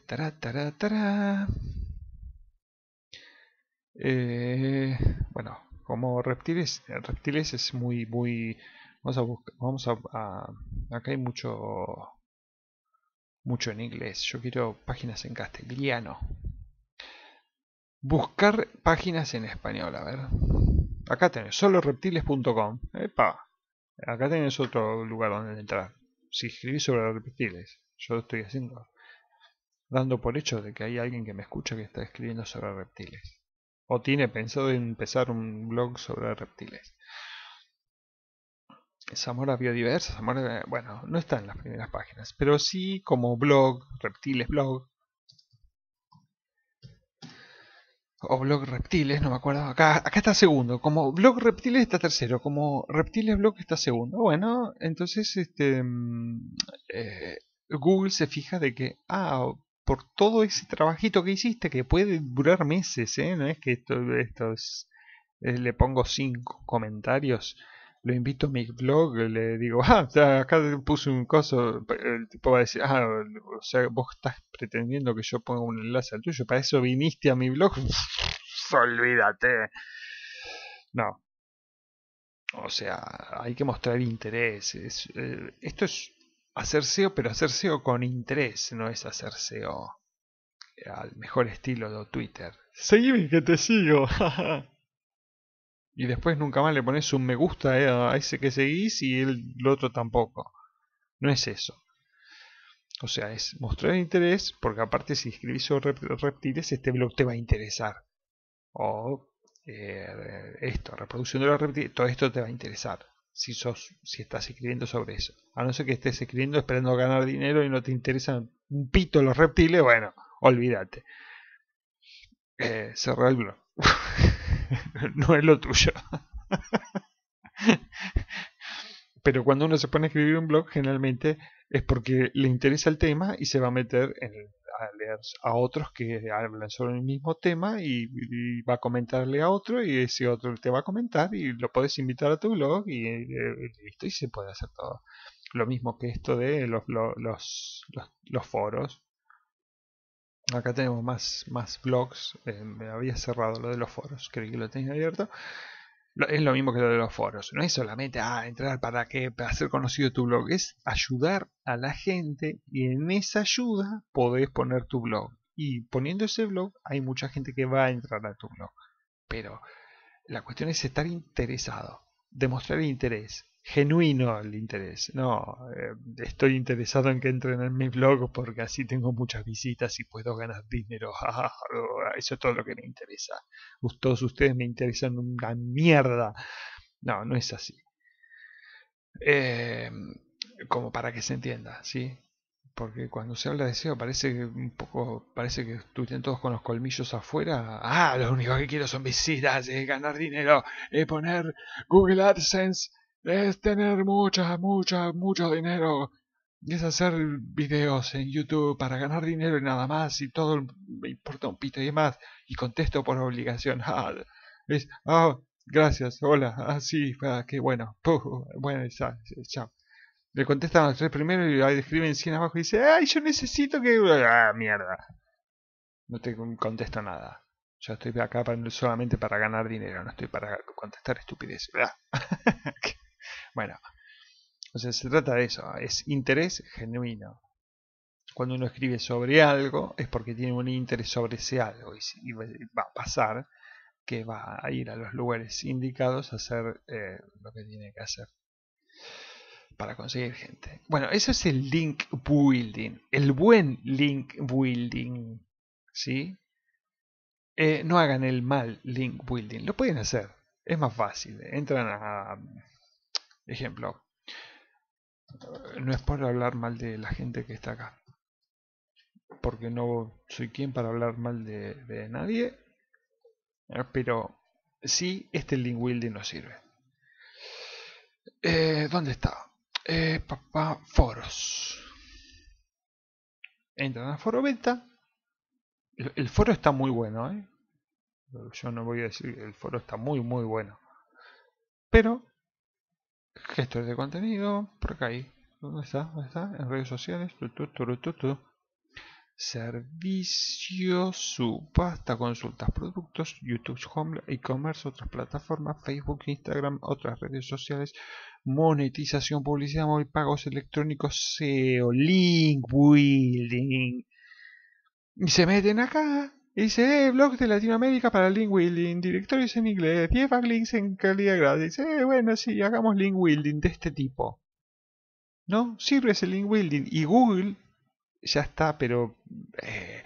Eh, bueno, como reptiles, reptiles es muy, muy. Vamos a vamos a, acá hay mucho, mucho en inglés. Yo quiero páginas en castellano. Buscar páginas en español, a ver. Acá tenés soloreptiles.com. Epa. Acá tenés otro lugar donde entrar. Si escribís sobre reptiles, yo lo estoy haciendo dando por hecho de que hay alguien que me escucha que está escribiendo sobre reptiles. O tiene pensado en empezar un blog sobre reptiles. Zamora Biodiversa, bueno, no está en las primeras páginas, pero sí como blog, reptiles blog, o Blog Reptiles, no me acuerdo. Acá, acá está segundo, como Blog Reptiles está tercero, como Reptiles Blog está segundo. Bueno, entonces este mm, eh, Google se fija de que, ah, por todo ese trabajito que hiciste, que puede durar meses, ¿eh? no es que esto, esto es, eh, le pongo cinco comentarios lo invito a mi blog, le digo, ah, acá puse un coso, el tipo va a decir, ah, o sea, vos estás pretendiendo que yo ponga un enlace al tuyo, para eso viniste a mi blog, olvídate. No. O sea, hay que mostrar interés. Eh, esto es hacer SEO, pero hacer SEO con interés, no es hacer SEO al mejor estilo de Twitter. Seguime que te sigo. y después nunca más le pones un me gusta eh, a ese que seguís y el, otro tampoco. No es eso. O sea, es mostrar interés, porque aparte si escribís sobre reptiles, este blog te va a interesar. O eh, esto, reproducción de los reptiles, todo esto te va a interesar. Si, sos, si estás escribiendo sobre eso. A no ser que estés escribiendo esperando ganar dinero y no te interesan un pito los reptiles, bueno, olvídate. Eh, el blog. no es lo tuyo. Pero cuando uno se pone a escribir un blog, generalmente es porque le interesa el tema y se va a meter a leer a otros que hablan sobre el mismo tema y, va a comentarle a otro y ese otro te va a comentar y lo puedes invitar a tu blog y, eh, listo, y se puede hacer todo. Lo mismo que esto de los, los, los foros acá tenemos más, más blogs. Eh, me había cerrado lo de los foros, creo que lo tenéis abierto. es lo mismo que lo de los foros. No es solamente ah, entrar para que para hacer conocido tu blog, es ayudar a la gente y en esa ayuda podés poner tu blog. Y poniendo ese blog, hay mucha gente que va a entrar a tu blog. Pero la cuestión es estar interesado demostrar interés, genuino el interés. No, eh, estoy interesado en que entren en mi blog porque así tengo muchas visitas y puedo ganar dinero. Ah, eso es todo lo que me interesa. Todos ustedes me interesan una mierda. No, no es así. Eh, como para que se entienda, ¿sí? porque cuando se habla de SEO parece que un poco parece que todos con los colmillos afuera. Ah, lo único que quiero son visitas, es ganar dinero, es poner Google AdSense, es tener mucha, mucha, mucho dinero, es hacer videos en YouTube para ganar dinero y nada más y todo me importa un pito y demás y contesto por obligación. Ah, es, ah, gracias, hola, así, ah, sí, ah, qué bueno, Puh, bueno, chao. Le contestan los tres primero y ahí escriben 100 abajo y dice, ay, yo necesito que... Ah, mierda. No te contesto nada. Yo estoy acá para, solamente para ganar dinero, no estoy para contestar estupideces. Ah. bueno, o sea, se trata de eso, es interés genuino. Cuando uno escribe sobre algo es porque tiene un interés sobre ese algo y, va a pasar que va a ir a los lugares indicados a hacer eh, lo que tiene que hacer para conseguir gente. Bueno, eso es el link building, el buen link building. ¿Sí? Eh, no hagan el mal link building, lo pueden hacer, es más fácil. Eh, entran a, ejemplo, no es por hablar mal de la gente que está acá, porque no soy quien para hablar mal de, nadie, pero sí, este link building nos sirve. Eh, ¿Dónde está? eh, papá, foros. Entran a foro venta. El, foro está muy bueno, ¿eh? Yo no voy a decir que el foro está muy, muy bueno. Pero, gestores de contenido, por acá ahí. ¿Dónde está? ¿Dónde está? En redes sociales servicios, subasta, consultas, productos, YouTube Home, e-commerce, otras plataformas, Facebook, Instagram, otras redes sociales, monetización, publicidad móvil, pagos electrónicos, SEO, link building. Y se meten acá. Y dice, eh, de Latinoamérica para link building, directorios en inglés, 10 backlinks en calidad gratis. Eh, bueno, sí, hagamos link building de este tipo. ¿No? Sirve ese link building. Y Google ya está, pero eh,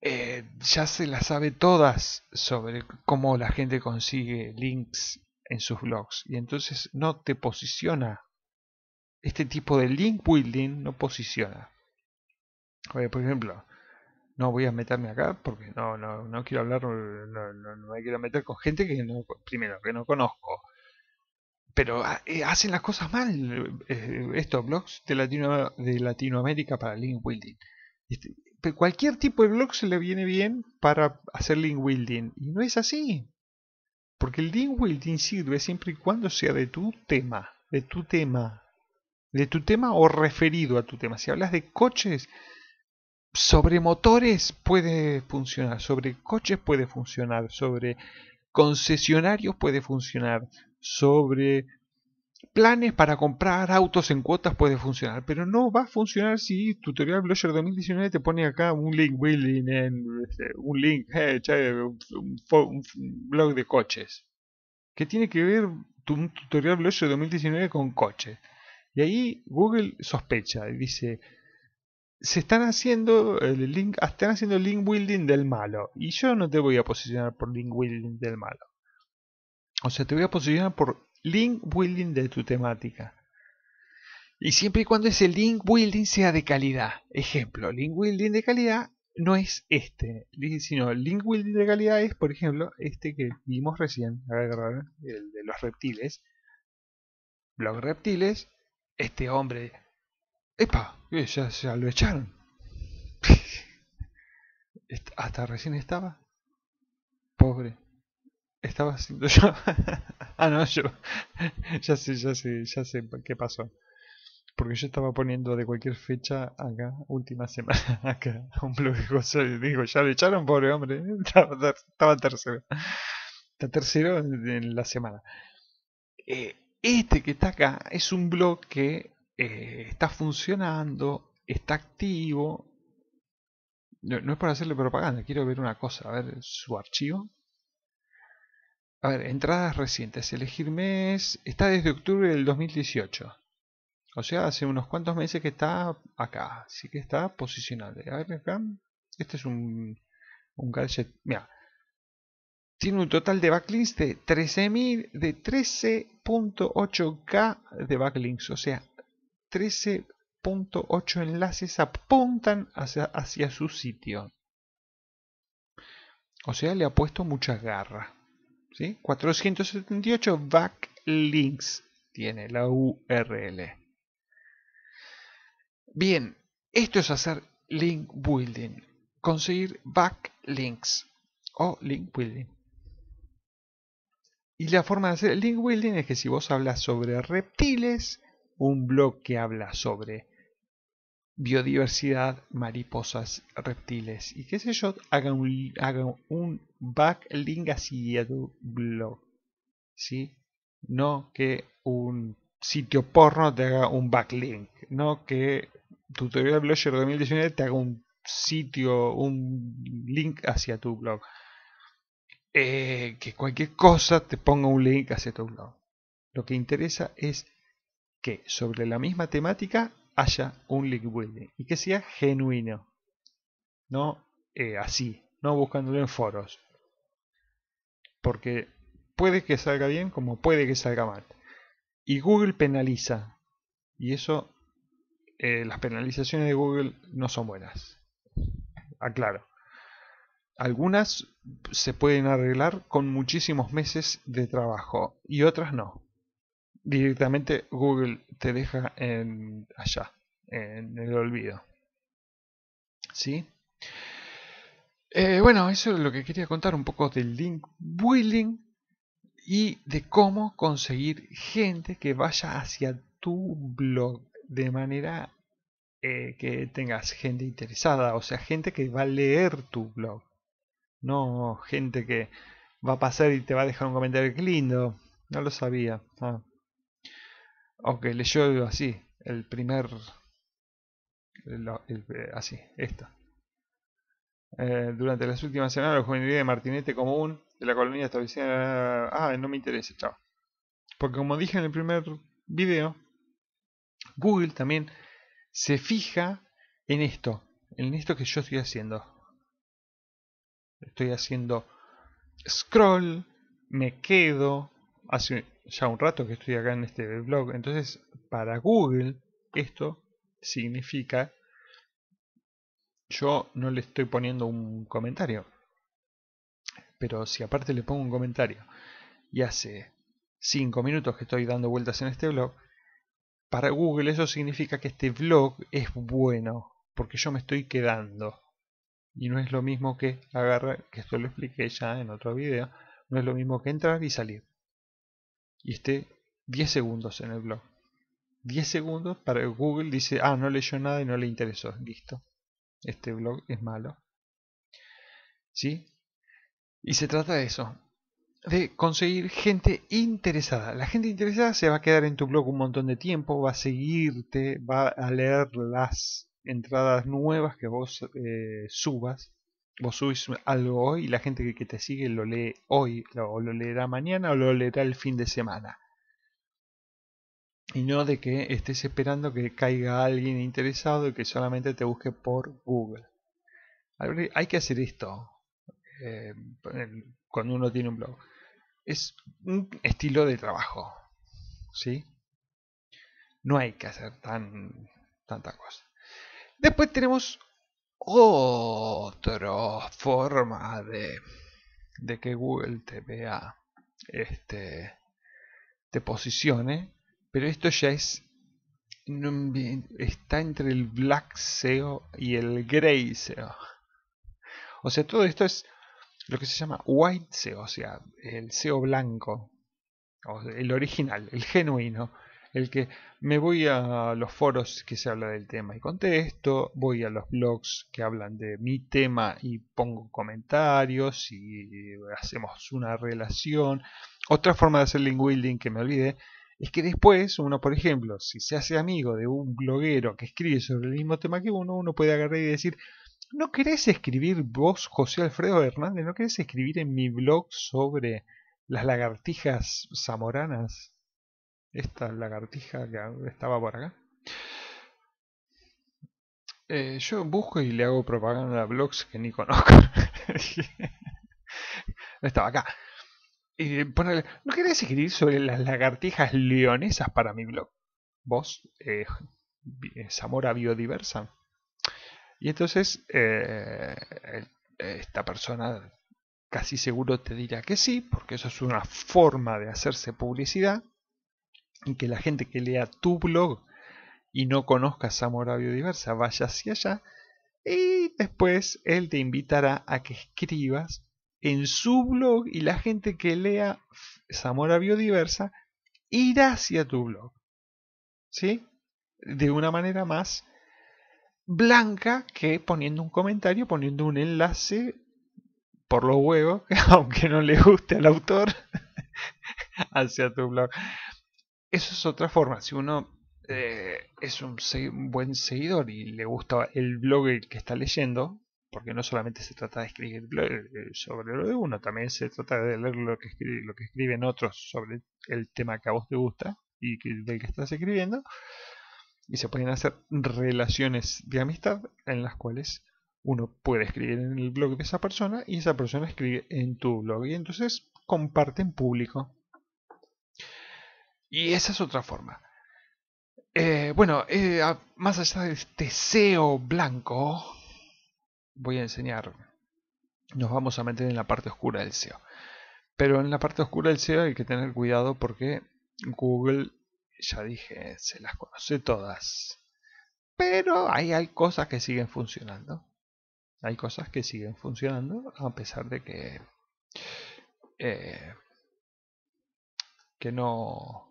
eh, ya se las sabe todas sobre cómo la gente consigue links en sus blogs. Y entonces no te posiciona. Este tipo de link building no posiciona. Oye, por ejemplo, no voy a meterme acá porque no, no, no quiero hablar, no, no, no, me quiero meter con gente que no, primero, que no conozco pero ah, eh, hacen las cosas mal eh, estos blogs de, Latino, de Latinoamérica para link building. Este, cualquier tipo de blog se le viene bien para hacer link building. Y no es así. Porque el link building sirve siempre y cuando sea de tu tema. De tu tema. De tu tema o referido a tu tema. Si hablas de coches, sobre motores puede funcionar. Sobre coches puede funcionar. Sobre concesionarios puede funcionar sobre planes para comprar autos en cuotas puede funcionar, pero no va a funcionar si Tutorial Blogger 2019 te pone acá un link building en este, un link, eh, un, blog de coches. ¿Qué tiene que ver tu, un Tutorial Blogger 2019 con coches? Y ahí Google sospecha y dice, se están haciendo eh, el link, están haciendo link building del malo y yo no te voy a posicionar por link building del malo. O sea, te voy a posicionar por link building de tu temática. Y siempre y cuando ese link building sea de calidad. Ejemplo, link building de calidad no es este, sino link building de calidad es, por ejemplo, este que vimos recién, el de los reptiles. Blog reptiles, este hombre. ¡Epa! Eh, ya, ya lo echaron. Hasta recién estaba. Pobre. Estaba haciendo yo. ah, no, yo. ya sé, ya sé, ya sé qué pasó. Porque yo estaba poniendo de cualquier fecha acá, última semana, acá, un blog de cosas y digo, ya lo echaron, pobre hombre. Estaba, tercero. Está tercero en la semana. Eh, este que está acá es un blog que eh, está funcionando, está activo. No, no es para hacerle propaganda, quiero ver una cosa, a ver su archivo. A ver, entradas recientes. Elegir mes está desde octubre del 2018. O sea, hace unos cuantos meses que está acá. Así que está posicionado. A ver acá. Este es un, un gadget. Mira. Tiene un total de backlinks de 13.000, de 13.8k de backlinks. O sea, 13.8 enlaces apuntan hacia, hacia su sitio. O sea, le ha puesto mucha garra. ¿sí? 478 backlinks tiene la URL. Bien, esto es hacer link building, conseguir backlinks o link building. Y la forma de hacer link building es que si vos hablas sobre reptiles, un blog que habla sobre biodiversidad, mariposas, reptiles y que se yo, hagan un, un backlink hacia tu blog. ¿Sí? No que un sitio porno te haga un backlink. No que tutorial Blogger 2019 te haga un sitio, un link hacia tu blog. Eh, que cualquier cosa te ponga un link hacia tu blog. Lo que interesa es que sobre la misma temática haya un link building y que sea genuino, no eh, así, no buscándolo en foros. Porque puede que salga bien como puede que salga mal. Y Google penaliza. Y eso, eh, las penalizaciones de Google no son buenas. Aclaro. Algunas se pueden arreglar con muchísimos meses de trabajo y otras no directamente Google te deja en allá, en el olvido. ¿Sí? Eh, bueno, eso es lo que quería contar un poco del link building y de cómo conseguir gente que vaya hacia tu blog de manera eh, que tengas gente interesada, o sea, gente que va a leer tu blog, no gente que va a pasar y te va a dejar un comentario que lindo, no lo sabía. Ah aunque digo así, el primer, así, esto. Eh, durante las últimas semanas, la juvenil de Martinete Común de la colonia establecida. Ah, no me interesa, chao. Porque como dije en el primer video, Google también se fija en esto, en esto que yo estoy haciendo. Estoy haciendo scroll, me quedo, hace ya un rato que estoy acá en este blog. Entonces, para Google, esto significa yo no le estoy poniendo un comentario. Pero si aparte le pongo un comentario y hace 5 minutos que estoy dando vueltas en este blog, para Google eso significa que este blog es bueno, porque yo me estoy quedando. Y no es lo mismo que agarrar, que esto lo expliqué ya en otro video, no es lo mismo que entrar y salir y esté 10 segundos en el blog. 10 segundos para que Google dice, ah, no leyó nada y no le interesó. Listo. Este blog es malo. ¿Sí? Y se trata de eso. De conseguir gente interesada. La gente interesada se va a quedar en tu blog un montón de tiempo, va a seguirte, va a leer las entradas nuevas que vos eh, subas vos subís algo hoy y la gente que, te sigue lo lee hoy, o lo leerá mañana o lo leerá el fin de semana. Y no de que estés esperando que caiga alguien interesado y que solamente te busque por Google. Hay que hacer esto eh, cuando uno tiene un blog. Es un estilo de trabajo. ¿Sí? No hay que hacer tan, tanta cosa. Después tenemos otra forma de, de que Google te vea, este, te posicione, pero esto ya es está entre el black SEO y el gray SEO. O sea, todo esto es lo que se llama white SEO, o sea, el SEO blanco, o el original, el genuino el que me voy a los foros que se habla del tema y contesto, voy a los blogs que hablan de mi tema y pongo comentarios y hacemos una relación. Otra forma de hacer link building que me olvide es que después uno, por ejemplo, si se hace amigo de un bloguero que escribe sobre el mismo tema que uno, uno puede agarrar y decir, ¿no querés escribir vos, José Alfredo Hernández, no querés escribir en mi blog sobre las lagartijas zamoranas? esta lagartija que estaba por acá. Eh, yo busco y le hago propaganda a blogs que ni conozco. estaba acá. Y ¿no querés escribir sobre las lagartijas leonesas para mi blog? Vos, eh, eh, Zamora Biodiversa. Y entonces esta persona casi seguro te dirá que sí, porque eso es una forma de hacerse publicidad que la gente que lea tu blog y no conozca Zamora Biodiversa vaya hacia allá y después él te invitará a que escribas en su blog y la gente que lea Zamora Biodiversa irá hacia tu blog. ¿Sí? De una manera más blanca que poniendo un comentario, poniendo un enlace por los huevos, aunque no le guste al autor, hacia tu blog eso es otra forma. Si uno eh, es un, buen seguidor y le gusta el blog que está leyendo, porque no solamente se trata de escribir eh, sobre lo de uno, también se trata de leer lo que, escriben otros sobre el tema que a vos te gusta y del que estás escribiendo. Y se pueden hacer relaciones de amistad en las cuales uno puede escribir en el blog de esa persona y esa persona escribe en tu blog. Y entonces comparten público. Y esa es otra forma. Eh, bueno, eh, más allá de este SEO blanco, voy a enseñar. Nos vamos a meter en la parte oscura del SEO. Pero en la parte oscura del SEO hay que tener cuidado porque Google, ya dije, se las conoce todas. Pero hay, hay cosas que siguen funcionando. Hay cosas que siguen funcionando a pesar de que... Eh, que no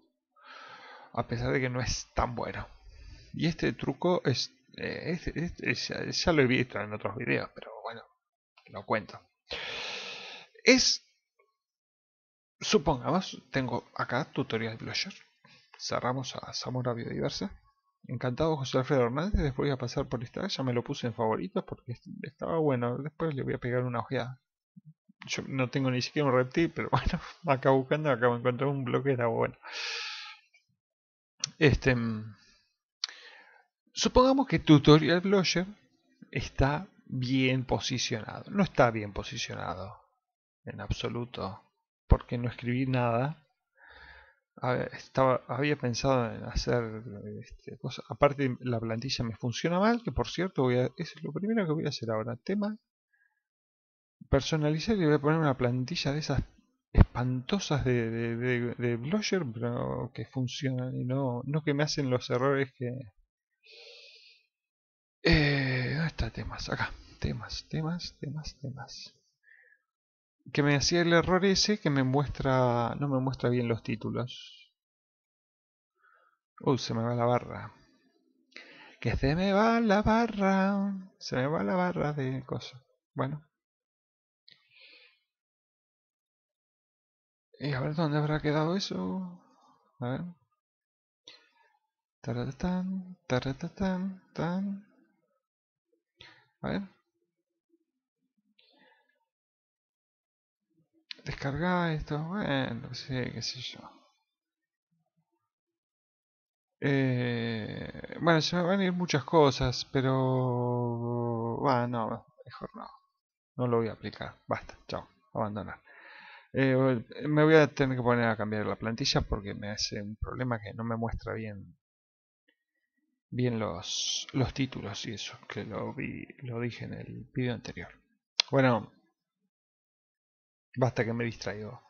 a pesar de que no es tan bueno. Y este truco es, eh, ya lo he visto en otros videos, pero bueno, lo cuento. Es, supongamos, tengo acá tutorial Blusher. Cerramos a Zamora Biodiversa. Encantado José Alfredo Hernández, después voy a pasar por esta, ya me lo puse en favoritos porque estaba bueno, después le voy a pegar una ojeada. Yo no tengo ni siquiera un reptil, pero bueno, acá buscando, acá me encontré un bloque, era bueno. Este, mm, supongamos que Tutorial Blogger está bien posicionado. No está bien posicionado en absoluto, porque no escribí nada. Estaba, había pensado en hacer este, Aparte, la plantilla me funciona mal, que por cierto, voy a, es lo primero que voy a hacer ahora. Tema personalizar y voy a poner una plantilla de esas espantosas de, de, de, Blogger, pero que funcionan y no, no que me hacen los errores que... Eh, ¿Dónde está temas? Acá. Temas, temas, temas, temas. Que me hacía el error ese que me muestra... No me muestra bien los títulos. Uy, se me va la barra. Que se me va la barra. Se me va la barra de cosas. Bueno. Y a ver dónde habrá quedado eso. A ver. Taratatán, taratatán, tan. A ver. Descargar esto. Bueno, sé qué sé yo. Eh, bueno, se me van a ir muchas cosas, pero... Bueno, no, mejor no. No lo voy a aplicar. Basta, chao. Abandonar. Eh, eh, me voy a tener que poner a cambiar la plantilla porque me hace un problema que no me muestra bien bien los, los títulos y eso que lo vi lo dije en el vídeo anterior. Bueno, basta que me distraigo.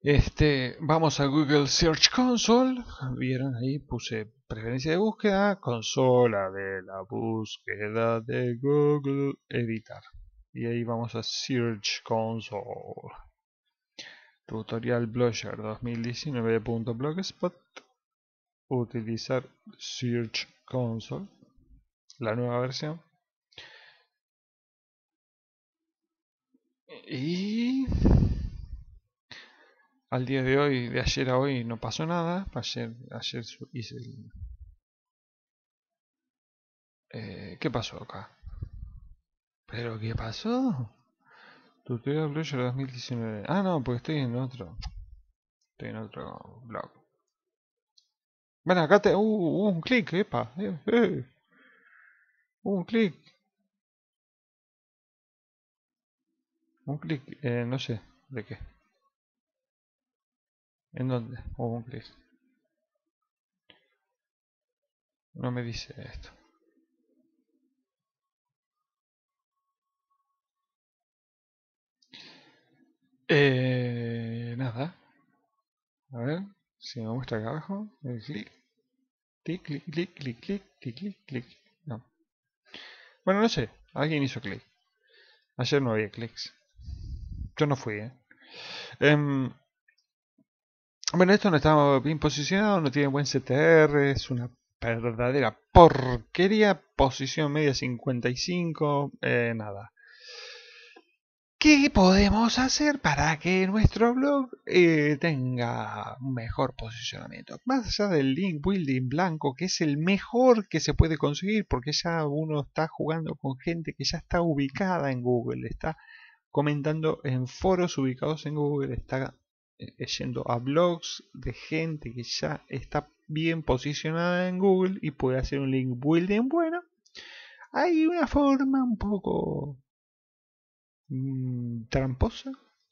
Este, vamos a Google Search Console. Vieron ahí puse preferencia de búsqueda, consola de la búsqueda de Google, editar y ahí vamos a Search Console tutorial Blogger 2019.blogspot utilizar Search Console la nueva versión y al día de hoy, de ayer a hoy no pasó nada, ayer, ayer hice el... Eh, ¿Qué pasó acá? ¿Pero qué pasó? Tutorial 2019. Ah, no, porque estoy en otro. Estoy en otro blog. Bueno, acá te. Uh, uh un clic, epa. Eh, eh, Un clic. Un clic, eh, no sé, ¿de qué? ¿En dónde? Hubo oh, un clic. No me dice esto. Eh, nada. A ver, si me muestra acá abajo, eh, clic, clic, clic, clic, clic, clic, clic, clic, No. Bueno, no sé, alguien hizo clic. Ayer no había clics. Yo no fui, ¿eh? Em, bueno, esto no está bien posicionado, no tiene buen CTR, es una verdadera porquería. Posición media 55, eh, nada. ¿Qué podemos hacer para que nuestro blog eh, tenga un mejor posicionamiento? Más allá del link building blanco, que es el mejor que se puede conseguir, porque ya uno está jugando con gente que ya está ubicada en Google, está comentando en foros ubicados en Google, está eh, yendo a blogs de gente que ya está bien posicionada en Google y puede hacer un link building bueno. Hay una forma un poco mmm, tramposa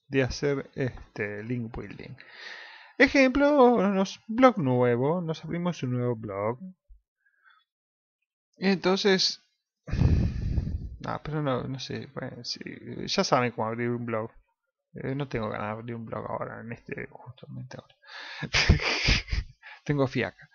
de hacer este link building. Ejemplo, nos, blog nuevo, nos abrimos un nuevo blog. Entonces, no, pero no, no sé, bueno, ya saben cómo abrir un blog. Eh, no tengo ganas de abrir un blog ahora, en este, justamente ahora. tengo fiaca.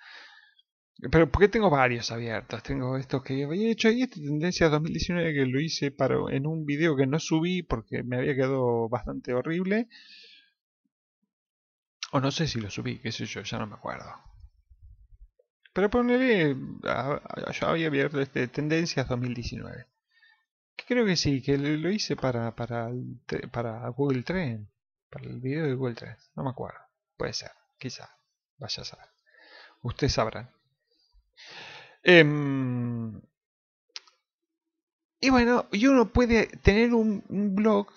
Pero porque tengo varios abiertos, tengo estos que había hecho y esta tendencia 2019 que lo hice para, en un video que no subí porque me había quedado bastante horrible. O no sé si lo subí, qué sé yo, ya no me acuerdo. Pero ponele, yo había abierto este tendencias 2019. Que creo que sí, que lo hice para, para, para Google Trend, para el video de Google Trend, no me acuerdo. Puede ser, quizá, vaya a saber. Ustedes sabrán. Em, y bueno, y uno puede tener un, blog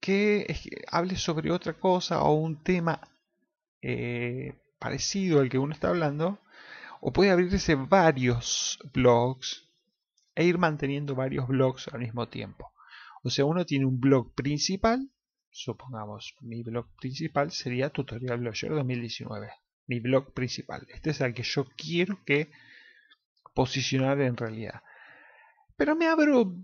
que hable sobre otra cosa o un tema eh, parecido al que uno está hablando, o puede abrirse varios blogs e ir manteniendo varios blogs al mismo tiempo. O sea, uno tiene un blog principal, supongamos, mi blog principal sería Tutorial Blogger 2019, mi blog principal. Este es el que yo quiero que posicionar en realidad. Pero me abro,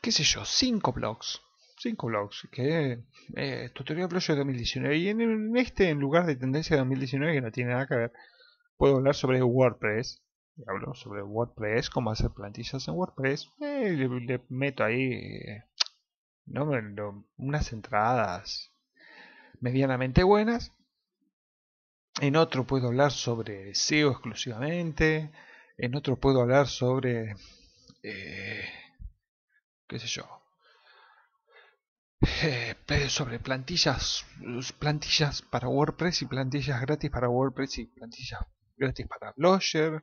qué sé yo, cinco blogs. Cinco blogs, que eh, tutorial de 2019. Y en, este, en lugar de tendencia de 2019, que no tiene nada que ver, puedo hablar sobre WordPress. hablo sobre WordPress, cómo hacer plantillas en WordPress. Eh, le, meto ahí eh, unas entradas medianamente buenas. En otro puedo hablar sobre SEO exclusivamente, en otro puedo hablar sobre, eh, qué sé yo, eh, sobre plantillas, plantillas para WordPress y plantillas gratis para WordPress y plantillas gratis para Blogger.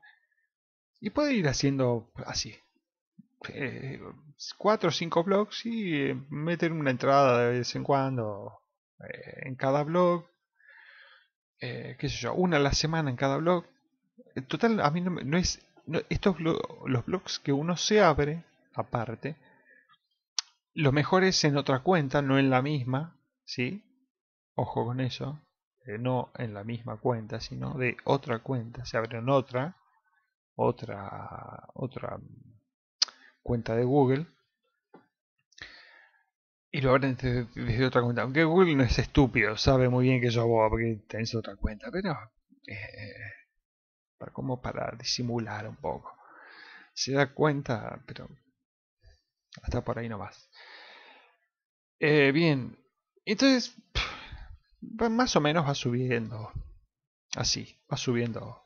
Y puedo ir haciendo así. Eh, cuatro o cinco blogs y eh, meter una entrada de vez en cuando en cada blog eh, qué sé yo, una a la semana en cada blog. En total, a mí no, no, es estos los blogs que uno se abre aparte, lo mejor es en otra cuenta, no en la misma, ¿sí? Ojo con eso, eh, no en la misma cuenta, sino de otra cuenta, se abren otra, otra, otra cuenta de Google y lo abren desde, otra cuenta. Aunque Google no es estúpido, sabe muy bien que yo voy a abrir otra cuenta, pero eh, para, como para disimular un poco. Se da cuenta, pero hasta por ahí no vas. Eh, bien, entonces más o menos va subiendo. Así, va subiendo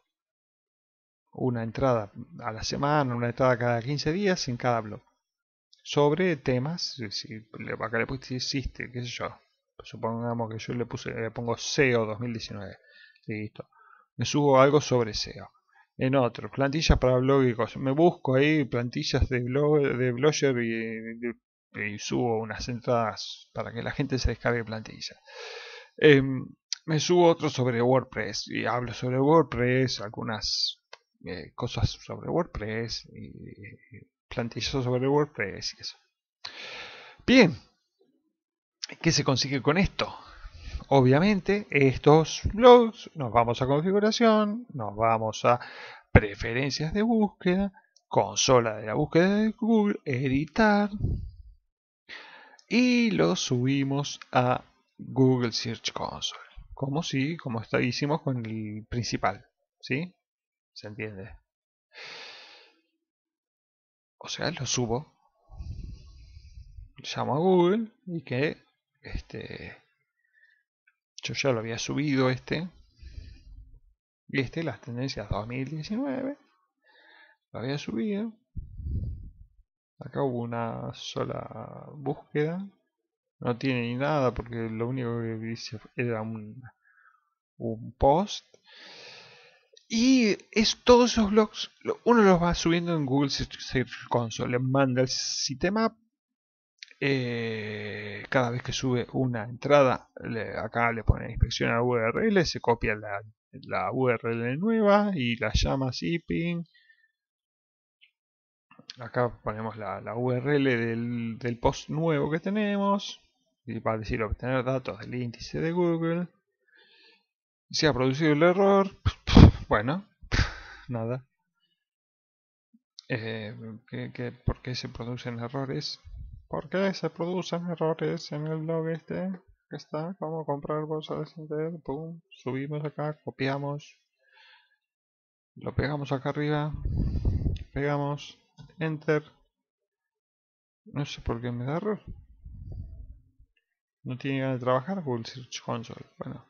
una entrada a la semana, una entrada cada 15 días en cada blog. Sobre temas, si acá le existe qué sé yo. Supongamos que yo le puse le pongo SEO 2019. Listo me subo algo sobre SEO. En otro, plantillas para blog y cosas. Me busco ahí plantillas de blog, de blogger y, subo unas entradas para que la gente se descargue plantillas. Em, me subo otro sobre WordPress y hablo sobre WordPress, algunas eh, cosas sobre WordPress, plantillas sobre WordPress y eso. Bien, ¿qué se consigue con esto? obviamente estos blogs, nos vamos a configuración, nos vamos a preferencias de búsqueda, consola de la búsqueda de Google, editar y lo subimos a Google Search Console, como si, como está, hicimos con el principal, ¿sí? ¿Se entiende? O sea, lo subo, llamo a Google y que este yo ya lo había subido este y este las tendencias 2019 lo había subido acá hubo una sola búsqueda no tiene ni nada porque lo único que dice era un, un post y es, todos esos blogs uno los va subiendo en Google Search Console le manda el sistema eh, cada vez que sube una entrada, acá le pone inspección a URL, se copia la, la URL nueva y la llama zipping Acá ponemos la, la URL del, del, post nuevo que tenemos. Y va a decir obtener datos del índice de Google. Si ha producido el error, bueno, nada. Eh, ¿qué, por qué se producen errores? ¿Por qué se producen errores en el blog este? Que está como comprar bolsa de sender, Pum, subimos acá, copiamos. Lo pegamos acá arriba. Pegamos. Enter. No sé por qué me da error. No tiene ganas de trabajar Google Search Console. Bueno.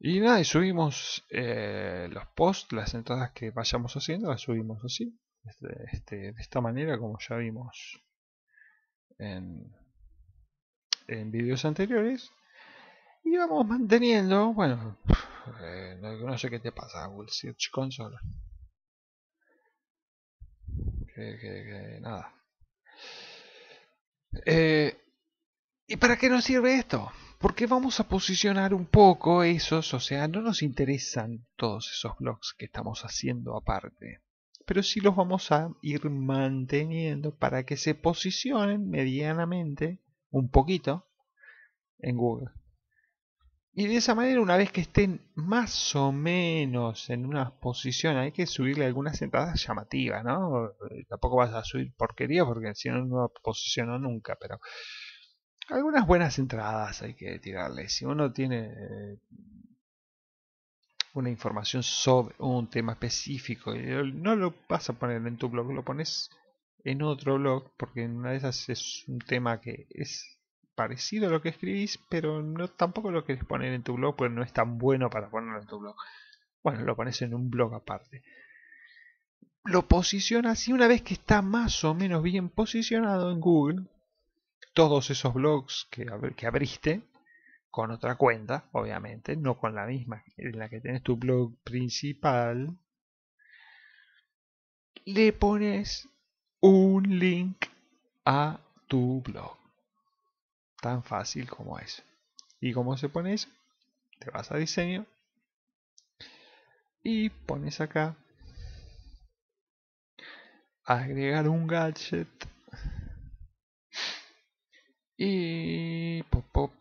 Y nada, subimos eh, los posts, las entradas que vayamos haciendo, las subimos así. Este, este, de esta manera como ya vimos en, vídeos anteriores. Y vamos manteniendo, bueno, eh, no, sé qué te pasa, Google Search Console. Que, nada. Eh, ¿Y para qué nos sirve esto? Porque vamos a posicionar un poco esos, o sea, no nos interesan todos esos blogs que estamos haciendo aparte pero sí los vamos a ir manteniendo para que se posicionen medianamente, un poquito, en Google. Y de esa manera, una vez que estén más o menos en una posición, hay que subirle algunas entradas llamativas, ¿no? Eh, tampoco vas a subir porquería porque si no, no posiciono nunca, pero algunas buenas entradas hay que tirarle. Si uno tiene eh, una información sobre un tema específico. No lo vas a poner en tu blog, lo pones en otro blog, porque en una de esas es un tema que es parecido a lo que escribís, pero no tampoco lo querés poner en tu blog, porque no es tan bueno para ponerlo en tu blog. Bueno, lo pones en un blog aparte. Lo posicionas y una vez que está más o menos bien posicionado en Google, todos esos blogs que, que abriste, con otra cuenta, obviamente, no con la misma en la que tienes tu blog principal, le pones un link a tu blog. Tan fácil como eso. ¿Y cómo se pone eso? Te vas a diseño y pones acá agregar un gadget y pop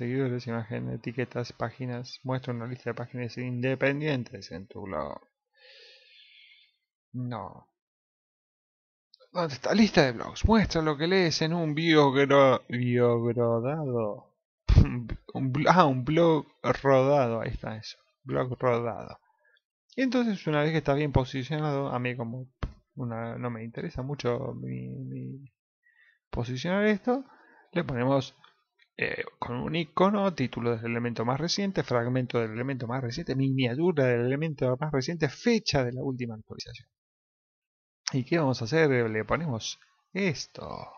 seguidores, imágenes, etiquetas, páginas. Muestra una lista de páginas independientes en tu blog. No. ¿Dónde está? Lista de blogs. Muestra lo que lees en un biogrodado. ah, un blog rodado. Ahí está eso. Blog rodado. Y entonces una vez que está bien posicionado, a mí como no me interesa mucho posicionar esto, le ponemos eh, con un icono, título del elemento más reciente, fragmento del elemento más reciente, miniatura del elemento más reciente, fecha de la última actualización. ¿Y qué vamos a hacer? Le ponemos esto.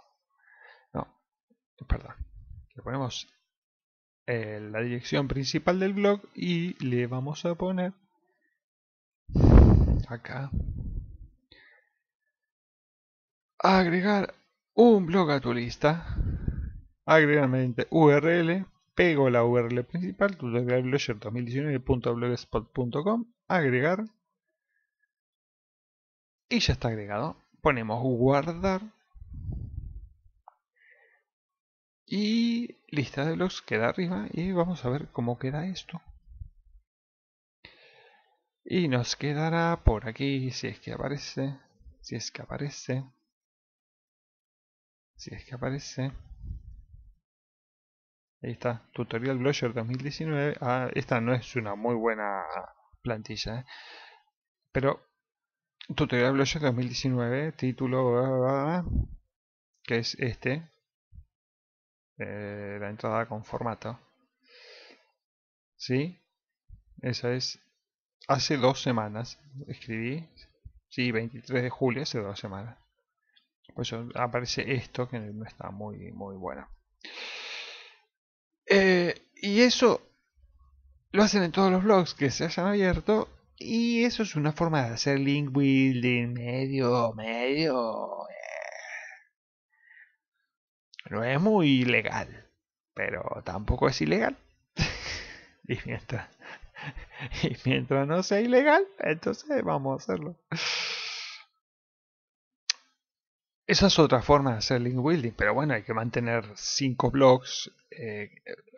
No, perdón. Le ponemos eh, la dirección principal del blog y le vamos a poner acá agregar un blog a tu lista agregar URL, pego la URL principal, tutorialblogger2019.blogspot.com, agregar y ya está agregado. Ponemos guardar y lista de blogs queda arriba y vamos a ver cómo queda esto. Y nos quedará por aquí si es que aparece, si es que aparece, si es que aparece. Ahí está, Tutorial Blogger 2019. Ah, esta no es una muy buena plantilla, ¿eh? pero Tutorial Blogger 2019, título que es este, eh, la entrada con formato. ¿Sí? Esa es. Hace dos semanas escribí. Sí, 23 de julio, hace dos semanas. Pues aparece esto que no está muy, muy bueno. Eh, y eso lo hacen en todos los blogs que se hayan abierto. Y eso es una forma de hacer link building medio, medio. Eh, no es muy legal, pero tampoco es ilegal. y mientras no sea ilegal, entonces vamos a hacerlo. Esa es otra forma de hacer link building, pero bueno, hay que mantener cinco blogs. Eh,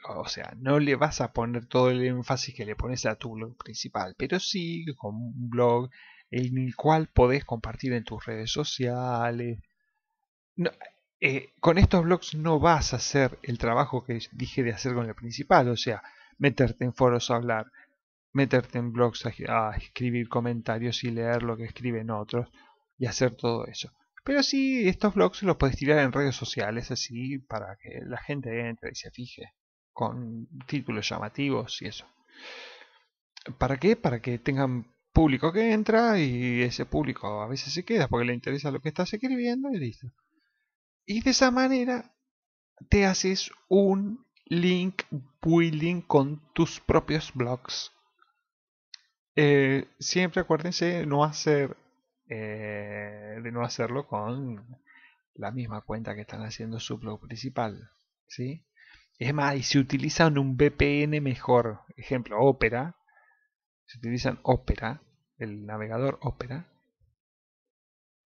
o sea, no le vas a poner todo el énfasis que le pones a tu blog principal, pero sí con un blog en el cual podés compartir en tus redes sociales. No, eh, con estos blogs no vas a hacer el trabajo que dije de hacer con el principal, o sea, meterte en foros a hablar, meterte en blogs a escribir comentarios y leer lo que escriben otros y hacer todo eso. Pero sí, estos blogs los puedes tirar en redes sociales así para que la gente entre y se fije con títulos llamativos y eso. ¿Para qué? Para que tengan público que entra y ese público a veces se queda porque le interesa lo que estás escribiendo y listo. Y de esa manera te haces un link building con tus propios blogs. Eh, siempre acuérdense no hacer eh, de no hacerlo con la misma cuenta que están haciendo su blog principal. ¿sí? Es más, y si utilizan un VPN mejor, ejemplo, Opera, se utilizan Opera, el navegador Opera,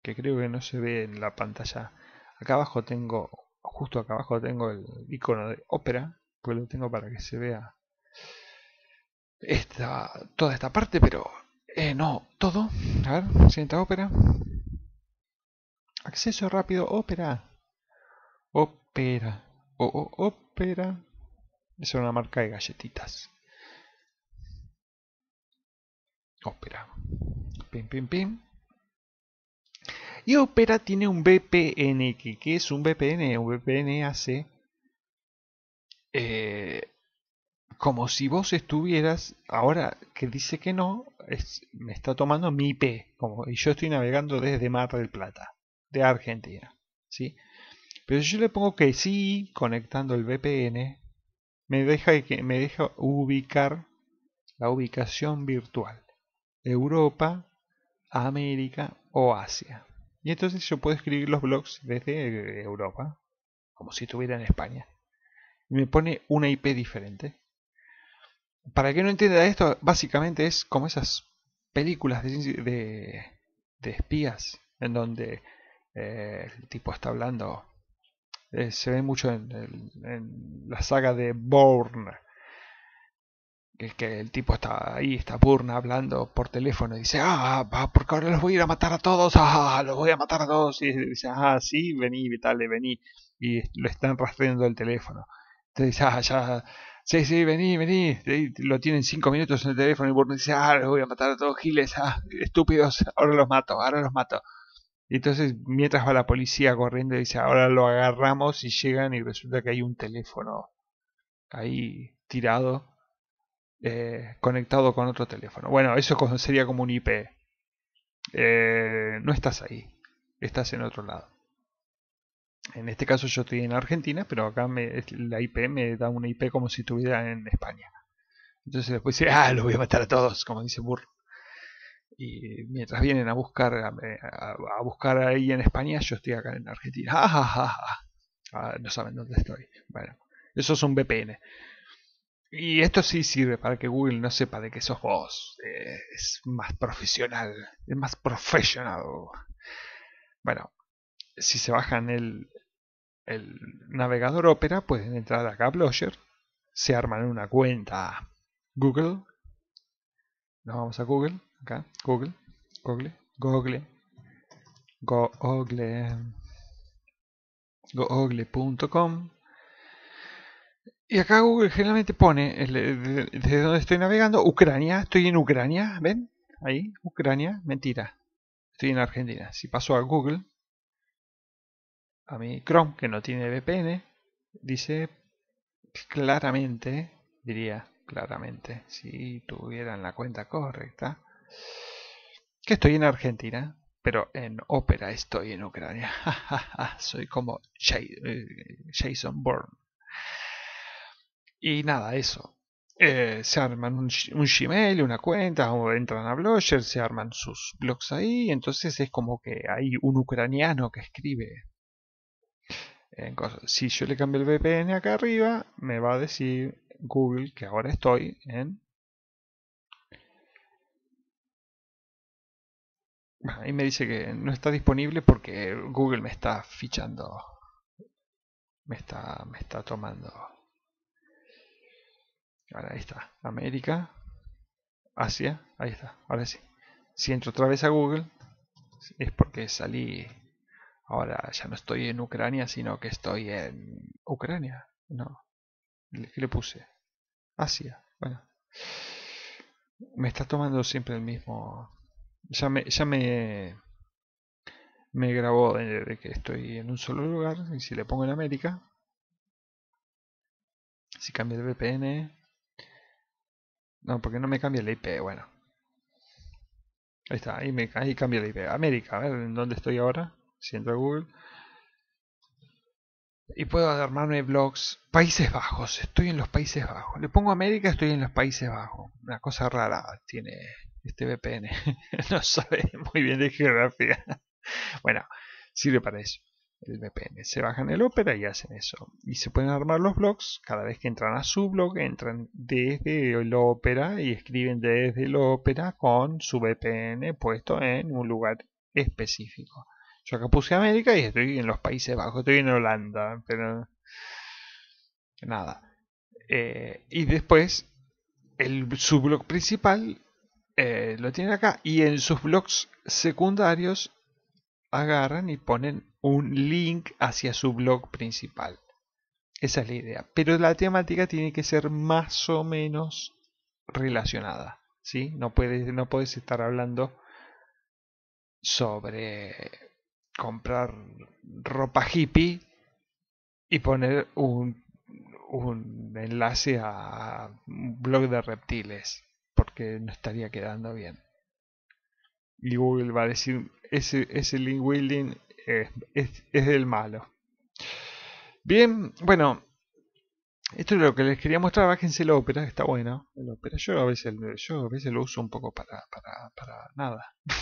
que creo que no se ve en la pantalla. Acá abajo tengo, justo acá abajo tengo el icono de Opera, pues lo tengo para que se vea esta, toda esta parte, pero eh, no, todo. A ver, siguiente ópera. Acceso rápido, ópera. Ópera. O, ópera. Es una marca de galletitas. Ópera. Pim, pim, pim. Y ópera tiene un VPN. qué es un VPN? Un VPN hace eh, como si vos estuvieras, ahora que dice que no, me está tomando mi IP, como, y yo estoy navegando desde Mar del Plata, de Argentina. ¿sí? Pero si yo le pongo que sí, conectando el VPN, me deja, me deja ubicar la ubicación virtual. Europa, América o Asia. Y entonces yo puedo escribir los blogs desde eh, Europa, como si estuviera en España. Y me pone una IP diferente para que no entienda esto, básicamente es como esas películas de, de, espías en donde eh, el tipo está hablando. Eh, se ve mucho en, la saga de Bourne. Que, el tipo está ahí, está Bourne hablando por teléfono y dice, ah, porque ahora los voy a a matar a todos, ah, los voy a matar a todos. Y dice, ah, sí, vení, Vitale, vení. Y lo están rastreando el teléfono. Entonces, ah, ya sí, sí, vení, vení. lo tienen cinco minutos en el teléfono y Burns dice, ah, los voy a matar a todos giles, ah, estúpidos, ahora los mato, ahora los mato. Y entonces, mientras va la policía corriendo, dice, ahora lo agarramos y llegan y resulta que hay un teléfono ahí tirado, eh, conectado con otro teléfono. Bueno, eso sería como un IP. Eh, no estás ahí, estás en otro lado. En este caso yo estoy en Argentina, pero acá me, la IP me da una IP como si estuviera en España. Entonces después dice, ah, los voy a matar a todos, como dice Burr. Y mientras vienen a buscar a, buscar ahí en España, yo estoy acá en Argentina. Ah, ah, ah, ah. no saben dónde estoy. Bueno, eso es un VPN. Y esto sí sirve para que Google no sepa de qué sos vos. Eh, es más profesional. Es más profesional. Bueno, si se bajan el, el navegador Opera pueden entrar acá a Blogger, se arman una cuenta Google, nos vamos a Google, acá, Google, Google, Google, Google, google.com y acá Google generalmente pone desde donde estoy navegando, Ucrania, estoy en Ucrania, ¿ven? Ahí, Ucrania, mentira, estoy en Argentina. Si paso a Google, a mi Chrome que no tiene VPN, dice claramente, diría claramente, si tuvieran la cuenta correcta, que estoy en Argentina, pero en ópera estoy en Ucrania. Soy como eh, Jason Bourne. Y nada, eso. Eh, se arman un, un, Gmail, una cuenta, o entran a Blogger, se arman sus blogs ahí, entonces es como que hay un ucraniano que escribe si yo le cambio el VPN acá arriba, me va a decir Google que ahora estoy en... Ahí me dice que no está disponible porque Google me está fichando. Me está, me está tomando. Ahora ahí está. América. Asia. Ahí está. Ahora sí. Si entro otra vez a Google, es porque salí Ahora ya no estoy en Ucrania, sino que estoy en Ucrania. No. ¿Qué le puse? Asia. Bueno. Me está tomando siempre el mismo... Ya me... Ya me, me grabó de que estoy en un solo lugar. Y si le pongo en América... Si cambio de VPN... No, porque no me cambia el IP. Bueno. Ahí está. Ahí, me, ahí cambia la IP. América. A ver, ¿en dónde estoy ahora? si Google, y puedo armarme blogs. Países Bajos, estoy en los Países Bajos. Le pongo América, estoy en los Países Bajos. Una cosa rara tiene este VPN. no sabe muy bien de geografía. bueno, sirve para eso. El VPN. Se bajan el Opera y hacen eso. Y se pueden armar los blogs. Cada vez que entran a su blog, entran desde el Opera y escriben desde el Opera con su VPN puesto en un lugar específico. Yo acá puse América y estoy en los Países Bajos, estoy en Holanda, pero nada. Eh, y después, el, su blog principal eh, lo tienen acá y en sus blogs secundarios agarran y ponen un link hacia su blog principal. Esa es la idea. Pero la temática tiene que ser más o menos relacionada. ¿sí? No, puedes, no puedes estar hablando sobre comprar ropa hippie y poner un, enlace a un blog de reptiles, porque no estaría quedando bien. Y Google va a decir, ese, ese link es, es, el malo. Bien, bueno, esto es lo que les quería mostrar, bájense la ópera, está bueno. El ópera. Yo a veces yo a veces lo uso un poco para, para, para nada.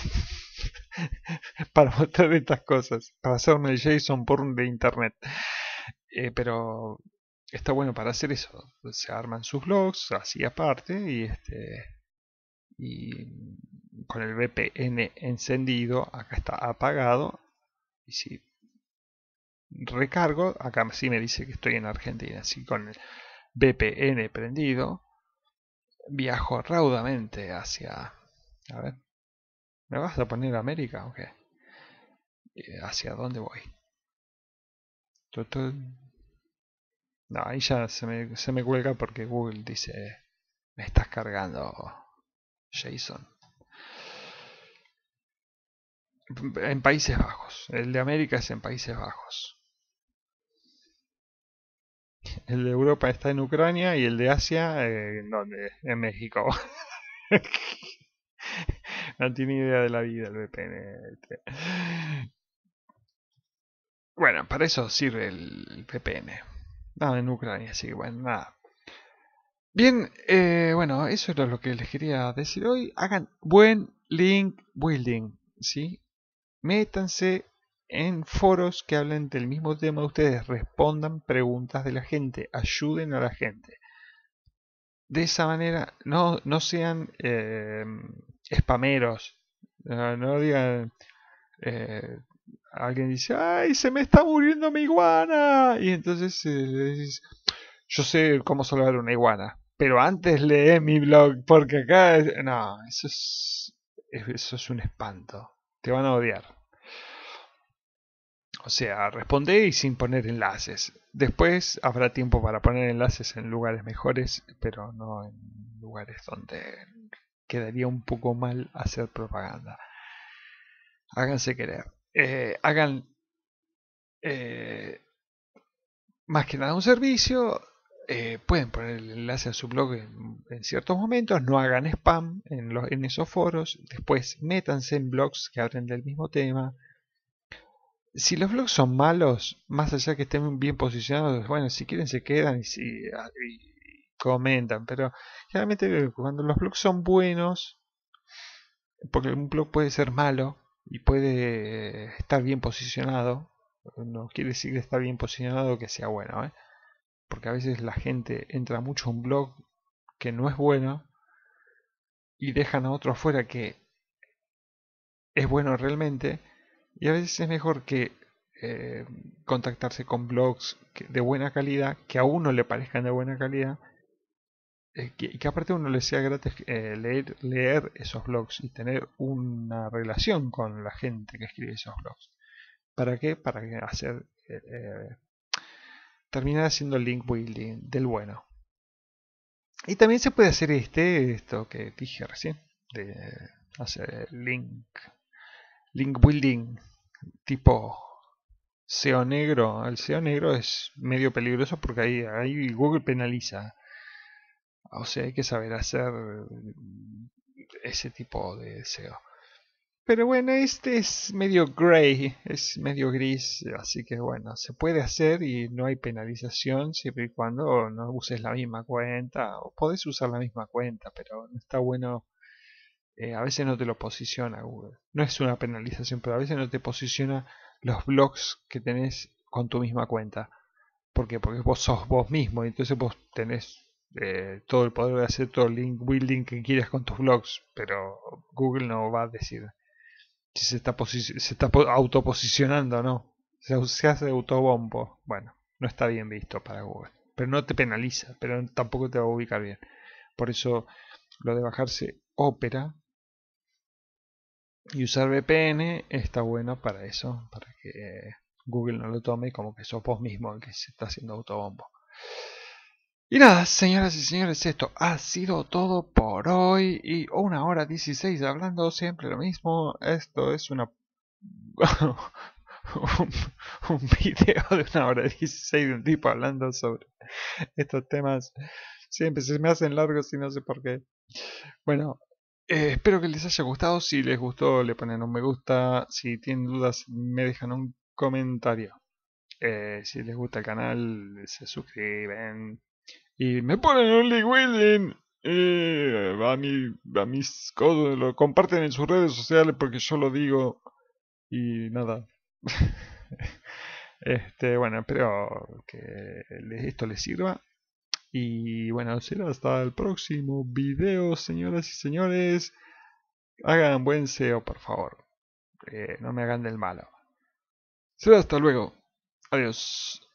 para mostrar estas cosas, para hacerme el JSON un de internet. Eh, pero está bueno para hacer eso. Se arman sus logs, así aparte, y este y con el VPN encendido, acá está apagado. Y si recargo, acá sí me dice que estoy en Argentina. así con el VPN prendido, viajo raudamente hacia. A ver, ¿Me vas a poner América o qué? Eh, ¿Hacia dónde voy? No, ahí ya se me, se me cuelga porque Google dice, me estás cargando, Jason. En Países Bajos. El de América es en Países Bajos. El de Europa está en Ucrania y el de Asia eh, en México. No tiene idea de la vida el VPN. Bueno, para eso sirve el VPN. Nada en Ucrania, así que bueno, nada. Bien, eh, bueno, eso era lo que les quería decir hoy. Hagan buen link building, ¿sí? Métanse en foros que hablen del mismo tema de ustedes, respondan preguntas de la gente, ayuden a la gente. De esa manera, no, no sean... Eh, spameros. No, digan. Eh, alguien dice, ¡ay, se me está muriendo mi iguana! Y entonces eh, yo sé cómo salvar una iguana, pero antes lee mi blog, porque acá... No, eso es, eso es un espanto. Te van a odiar. O sea, responde y sin poner enlaces. Después habrá tiempo para poner enlaces en lugares mejores, pero no en lugares donde quedaría un poco mal hacer propaganda. Háganse querer. Eh, hagan eh, más que nada un servicio. Eh, pueden poner el enlace a su blog en, ciertos momentos. No hagan spam en, los, en esos foros. Después métanse en blogs que hablen del mismo tema si los blogs son malos, más allá que estén bien posicionados, bueno, si quieren se quedan y si comentan, pero generalmente eh, cuando los blogs son buenos, porque un blog puede ser malo y puede estar bien posicionado, no quiere decir que está bien posicionado que sea bueno, ¿eh? porque a veces la gente entra mucho a un blog que no es bueno y dejan a otro afuera que es bueno realmente y a veces es mejor que eh, contactarse con blogs de buena calidad que a uno le parezcan de buena calidad eh, que, aparte uno le sea gratis eh, leer, leer esos blogs y tener una relación con la gente que escribe esos blogs. ¿Para qué? Para hacer eh, terminar haciendo link building del bueno. Y también se puede hacer este, esto que dije recién, de hacer link, link building tipo SEO negro. El SEO negro es medio peligroso porque ahí, ahí Google penaliza o sea, hay que saber hacer eh, ese tipo de deseo. Pero bueno, este es medio gray, es medio gris, así que bueno, se puede hacer y no hay penalización siempre y cuando no uses la misma cuenta, o podés usar la misma cuenta, pero no está bueno, eh, a veces no te lo posiciona Google. No es una penalización, pero a veces no te posiciona los blogs que tenés con tu misma cuenta. ¿Por Porque vos sos vos mismo, y entonces vos tenés todo el poder de hacer todo el link building que quieras con tus blogs, pero Google no va a decir si se está, se está autoposicionando o no. Se, se hace autobombo. Bueno, no está bien visto para Google. Pero no te penaliza, pero tampoco te va a ubicar bien. Por eso lo de bajarse Opera y usar VPN está bueno para eso, para que eh, Google no lo tome como que sos vos mismo el que se está haciendo autobombo. Y nada, señoras y señores, esto ha sido todo por hoy. Y una hora 16 hablando siempre lo mismo. Esto es una... un, video de una hora 16 de un tipo hablando sobre estos temas. Siempre se me hacen largos y no sé por qué. Bueno, eh, espero que les haya gustado. Si les gustó, le ponen un me gusta. Si tienen dudas, me dejan un comentario. Eh, si les gusta el canal, se suscriben y me ponen Only Willing. Eh, a, mis cosas, lo comparten en sus redes sociales porque yo lo digo y nada. este, bueno, espero que esto les sirva. Y bueno, será hasta el próximo video, señoras y señores. Hagan buen SEO, por favor. Eh, no me hagan del malo. Será hasta luego. Adiós.